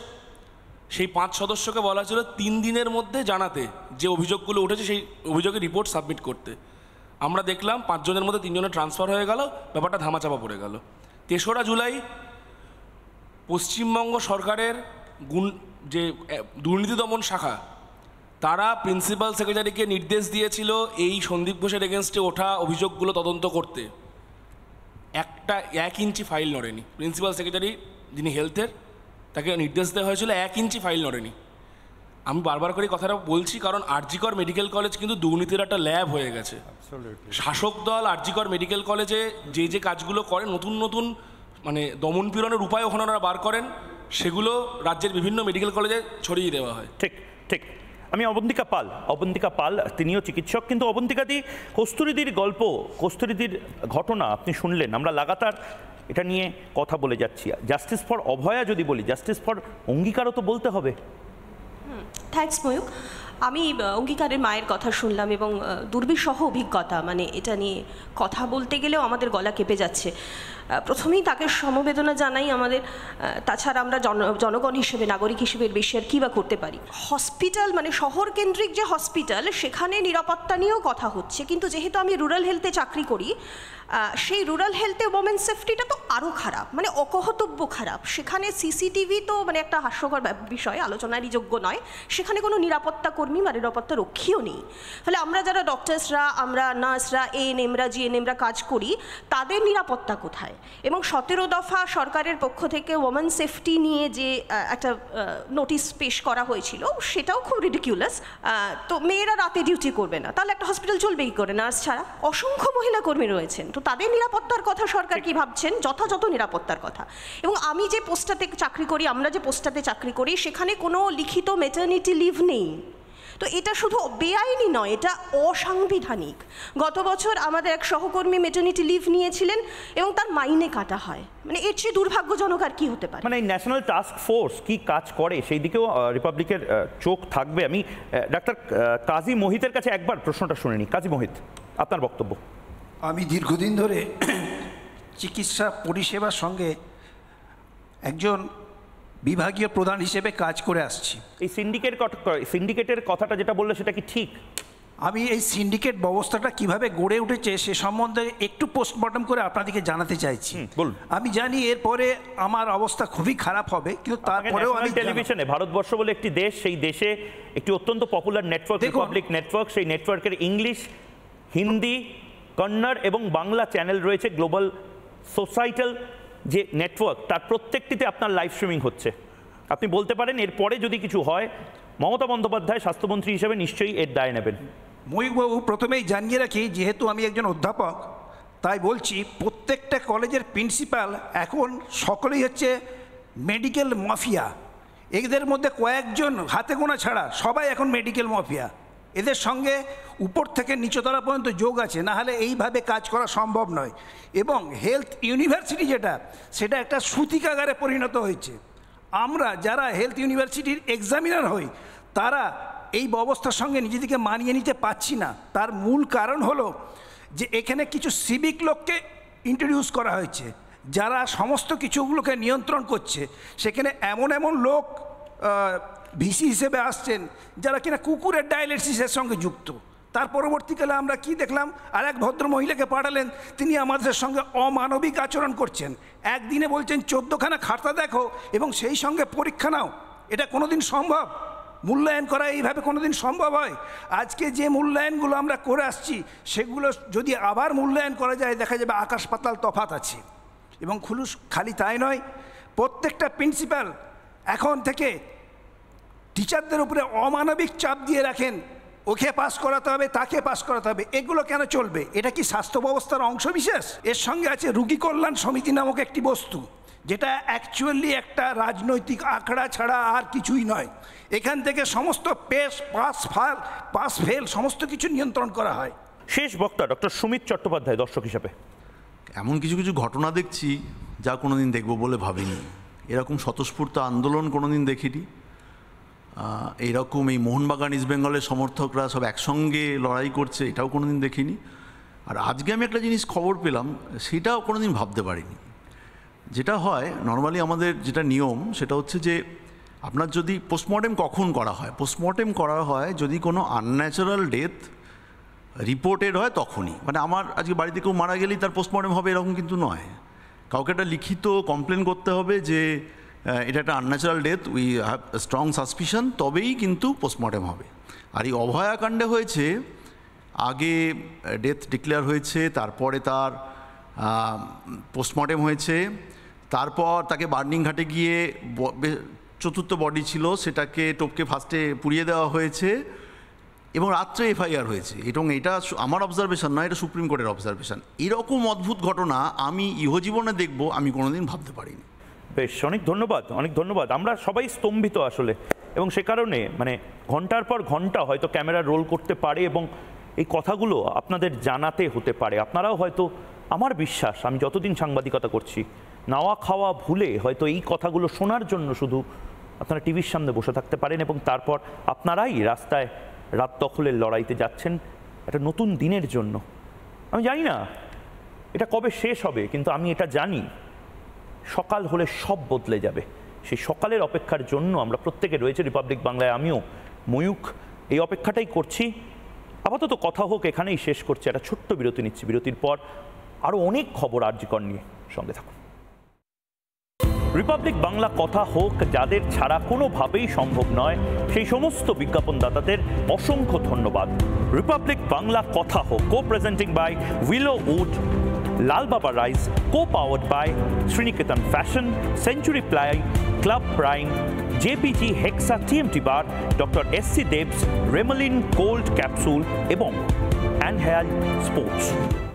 সেই পাঁচ সদস্যকে বলা ছিল তিন দিনের মধ্যে জানাতে যে অভিযোগগুলো উঠেছে সেই অভিযোগের রিপোর্ট সাবমিট করতে আমরা দেখলাম পাঁচজনের মধ্যে তিনজনের ট্রান্সফার হয়ে গেল ব্যাপারটা ধামাচাপা পড়ে গেল তেসরা জুলাই পশ্চিমবঙ্গ সরকারের গুণ যে দুর্নীতি দমন শাখা তারা প্রিন্সিপাল সেক্রেটারিকে নির্দেশ দিয়েছিল এই সন্দীপ ঘোষের এগেনস্টে ওঠা অভিযোগগুলো তদন্ত করতে একটা এক ইঞ্চি ফাইল নড়েনি প্রিন্সিপাল সেক্রেটারি যিনি হেলথের তাকে নির্দেশ দেওয়া হয়েছিল এক ইঞ্চি ফাইল নড়েনি আমি বারবার করে কথাটা বলছি কারণ আরজিকর মেডিকেল কলেজ কিন্তু দুর্নীতির একটা ল্যাব হয়ে গেছে শাসক দল আরজিকর মেডিকেল কলেজে যে যে কাজগুলো করে নতুন নতুন মানে দমন পীড়নের উপায় ওখানে ওনারা বার করেন সেগুলো রাজ্যের বিভিন্ন মেডিকেল কলেজে ছড়িয়ে দেওয়া হয় ঠিক ঠিক আমি অবন্তিকা পাল অবন্তিকা পাল তিনিও চিকিৎসক কিন্তু অবন্তিকাদি কস্তুরিদির গল্প কস্তুরিদির ঘটনা আপনি শুনলেন আমরা লাগাতার এটা নিয়ে কথা বলে যাচ্ছি জাস্টিস ফর অভয়া যদি বলি জাস্টিস ফর অঙ্গীকারও তো বলতে হবে থ্যাংকস ময়ূক আমি অঙ্গীকারের মায়ের কথা শুনলাম এবং দুর্বিসহ অভিজ্ঞতা মানে এটা নিয়ে কথা বলতে গেলেও আমাদের গলা কেঁপে যাচ্ছে প্রথমেই তাকে সমবেদনা জানাই আমাদের তাছাড়া আমরা জন জনগণ হিসেবে নাগরিক হিসেবে বেশি আর কী বা করতে পারি হসপিটাল মানে শহর কেন্দ্রিক যে হসপিটাল সেখানে নিরাপত্তা নিয়েও কথা হচ্ছে কিন্তু যেহেতু আমি রুরাল হেলথে চাকরি করি সেই রুরাল হেলথে ওমেন সেফটিটা তো আরও খারাপ মানে অকহতব্য খারাপ সেখানে সিসিটিভি তো মানে একটা হাস্যকর বিষয় আলোচনারই যোগ্য নয় সেখানে কোনো নিরাপত্তা কর্মী বা নিরাপত্তা রক্ষীও নেই ফলে আমরা যারা ডক্টরসরা আমরা নার্সরা এএনএমরা জিএনএমরা কাজ করি তাদের নিরাপত্তা কোথায় এবং সতেরো দফা সরকারের পক্ষ থেকে ওমেন সেফটি নিয়ে যে একটা নোটিশ পেশ করা হয়েছিল সেটাও খুব রিডিকিউলাস তো মেয়েরা রাতে ডিউটি করবে না তাহলে একটা হসপিটাল চলবে কি করে নার্স ছাড়া অসংখ্য মহিলা কর্মী রয়েছেন তো তাদের নিরাপত্তার কথা সরকার কি ভাবছেন যথাযথ নিরাপত্তার কথা এবং আমি যে পোস্টাতে চাকরি করি আমরা যে পোস্টাতে চাকরি করি সেখানে কোনো লিখিত মেটার্নিটি লিভ নেই তো এটা শুধু বেআইনি নয় এটা অসাংবিধানিক গত বছর আমাদের এক সহকর্মী মেটার্নিটি লিভ নিয়েছিলেন এবং তার মাইনে কাটা হয় মানে এর চেয়ে দুর্ভাগ্যজনক আর কি হতে পারে মানে ন্যাশনাল টাস্ক ফোর্স কি কাজ করে সেই দিকেও রিপাবলিকের চোখ থাকবে আমি ডাক্তার কাজী মোহিতের কাছে একবার প্রশ্নটা শুনিনি কাজী মোহিত আপনার বক্তব্য আমি দীর্ঘদিন ধরে চিকিৎসা পরিষেবার সঙ্গে একজন বিভাগীয় প্রধান হিসেবে কাজ করে আসছি এই সিন্ডিকেট সিন্ডিকেটের কথাটা যেটা বললে সেটা কি ঠিক আমি এই সিন্ডিকেট ব্যবস্থাটা কিভাবে গড়ে উঠেছে সে সম্বন্ধে একটু পোস্টমর্টম করে আপনাদেরকে জানাতে চাইছি আমি জানি এরপরে আমার অবস্থা খুবই খারাপ হবে কিন্তু তারপরেও আমি টেলিভিশনে ভারতবর্ষ বলে একটি দেশ সেই দেশে একটি অত্যন্ত পপুলার নেটওয়ার্ক রিপাবলিক নেটওয়ার্ক সেই নেটওয়ার্কের ইংলিশ হিন্দি কন্নড় এবং বাংলা চ্যানেল রয়েছে গ্লোবাল সোসাইটাল যে নেটওয়ার্ক তার প্রত্যেকটিতে আপনার লাইভ স্ট্রিমিং হচ্ছে আপনি বলতে পারেন এরপরে যদি কিছু হয় মমতা বন্দ্যোপাধ্যায় স্বাস্থ্যমন্ত্রী হিসেবে নিশ্চয়ই এর দায় নেবেন ময়ূকবাবু প্রথমেই জানিয়ে রাখি যেহেতু আমি একজন অধ্যাপক তাই বলছি প্রত্যেকটা কলেজের প্রিন্সিপাল এখন সকলেই হচ্ছে মেডিকেল মাফিয়া এদের মধ্যে কয়েকজন হাতে গোনা ছাড়া সবাই এখন মেডিকেল মাফিয়া এদের সঙ্গে উপর থেকে নিচতলা পর্যন্ত যোগ আছে না হলে এইভাবে কাজ করা সম্ভব নয় এবং হেলথ ইউনিভার্সিটি যেটা সেটা একটা শ্রুতিকাগারে পরিণত হয়েছে আমরা যারা হেলথ ইউনিভার্সিটির এক্সামিনার হই তারা এই ব্যবস্থার সঙ্গে নিজেদেরকে মানিয়ে নিতে পারছি না তার মূল কারণ হলো যে এখানে কিছু সিভিক লোককে ইন্ট্রোডিউস করা হয়েছে যারা সমস্ত কিছুগুলোকে নিয়ন্ত্রণ করছে সেখানে এমন এমন লোক ভিসি হিসেবে আসছেন যারা কিনা কুকুরের ডায়ালিসিসের সঙ্গে যুক্ত তার পরবর্তীকালে আমরা কি দেখলাম আর এক ভদ্র মহিলাকে পাঠালেন তিনি আমাদের সঙ্গে অমানবিক আচরণ করছেন একদিনে বলছেন চোদ্দখানা খাতা দেখো এবং সেই সঙ্গে পরীক্ষা নাও এটা কোনোদিন সম্ভব মূল্যায়ন করা এইভাবে কোনোদিন সম্ভব হয় আজকে যে মূল্যায়নগুলো আমরা করে আসছি সেগুলো যদি আবার মূল্যায়ন করা যায় দেখা যাবে আকাশ পাতাল তফাত আছে এবং খুলুস খালি তাই নয় প্রত্যেকটা প্রিন্সিপাল এখন থেকে টিচারদের উপরে অমানবিক চাপ দিয়ে রাখেন ওকে পাস করাতে হবে তাকে পাস করাতে হবে এগুলো কেন চলবে এটা কি স্বাস্থ্য ব্যবস্থার অংশ বিশেষ এর সঙ্গে আছে রুগী কল্যাণ সমিতি নামক একটি বস্তু যেটা অ্যাকচুয়ালি একটা রাজনৈতিক আখড়া ছাড়া আর কিছুই নয় এখান থেকে সমস্ত পেস পাস ফাল পাস ফেল সমস্ত কিছু নিয়ন্ত্রণ করা হয় শেষ বক্তা ডক্টর সুমিত চট্টোপাধ্যায় দর্শক হিসাবে এমন কিছু কিছু ঘটনা দেখছি যা কোনোদিন দেখব বলে ভাবিনি এরকম স্বতঃস্ফূর্ত আন্দোলন কোনোদিন দেখিনি এরকম এই মোহনবাগান ইস্ট বেঙ্গলের সমর্থকরা সব একসঙ্গে লড়াই করছে এটাও কোনো দিন দেখিনি আর আজকে আমি একটা জিনিস খবর পেলাম সেটাও কোনো দিন ভাবতে পারিনি যেটা হয় নর্মালি আমাদের যেটা নিয়ম সেটা হচ্ছে যে আপনার যদি পোস্টমর্টেম কখন করা হয় পোস্টমর্টেম করা হয় যদি কোনো আনন্যাচারাল ডেথ রিপোর্টেড হয় তখনই মানে আমার আজকে বাড়িতে কেউ মারা গেলেই তার পোস্টমর্টেম হবে এরকম কিন্তু নয় কাউকে একটা লিখিত কমপ্লেন করতে হবে যে এটা একটা unnatural death we have strong suspicion তবেই কিন্তু পোস্টমর্টেম হবে আর এই অভয়াকাণ্ডে হয়েছে আগে ডেথ ডিক্লেয়ার হয়েছে তারপরে তার পোস্টমর্টেম হয়েছে তারপর তাকে বার্নিং ঘাটে গিয়ে চতুর্থ বডি ছিল সেটাকে টোপকে ফার্স্টে পুড়িয়ে দেওয়া হয়েছে এবং রাত্রে এফআইআর হয়েছে এবং এটা আমার অবজারভেশন নয় এটা সুপ্রিম কোর্টের অবজারভেশন এরকম অদ্ভুত ঘটনা আমি ইহজীবনে দেখব আমি কোনোদিন ভাবতে পারিনি বেশ অনেক ধন্যবাদ অনেক ধন্যবাদ আমরা সবাই স্তম্ভিত আসলে এবং সে কারণে মানে ঘন্টার পর ঘন্টা হয়তো ক্যামেরা রোল করতে পারে এবং এই কথাগুলো আপনাদের জানাতে হতে পারে আপনারাও হয়তো আমার বিশ্বাস আমি যতদিন সাংবাদিকতা করছি নাওয়া খাওয়া ভুলে হয়তো এই কথাগুলো শোনার জন্য শুধু আপনারা টিভির সামনে বসে থাকতে পারেন এবং তারপর আপনারাই রাস্তায় রাত দখলের লড়াইতে যাচ্ছেন একটা নতুন দিনের জন্য আমি জানি না এটা কবে শেষ হবে কিন্তু আমি এটা জানি সকাল হলে সব বদলে যাবে সেই সকালের অপেক্ষার জন্য আমরা প্রত্যেকে রয়েছে রিপাবলিক বাংলায় আমিও ময়ূক এই অপেক্ষাটাই করছি আপাতত কথা হোক এখানেই শেষ করছি একটা ছোট্ট বিরতি নিচ্ছি বিরতির পর আরও অনেক খবর আর্যিকর নিয়ে সঙ্গে থাকুন রিপাবলিক বাংলা কথা হোক যাদের ছাড়া কোনোভাবেই সম্ভব নয় সেই সমস্ত বিজ্ঞাপনদাতাদের অসংখ্য ধন্যবাদ রিপাবলিক বাংলা কথা হোক co presenting by Willow Wood Lal Baba Rise, co-powered by Srinikatan Fashion, Century Ply, Club Prime, JPG Hexa TMT Bar, Dr. S.C. Deb's Remelin Cold Capsule, and Anheal Sports.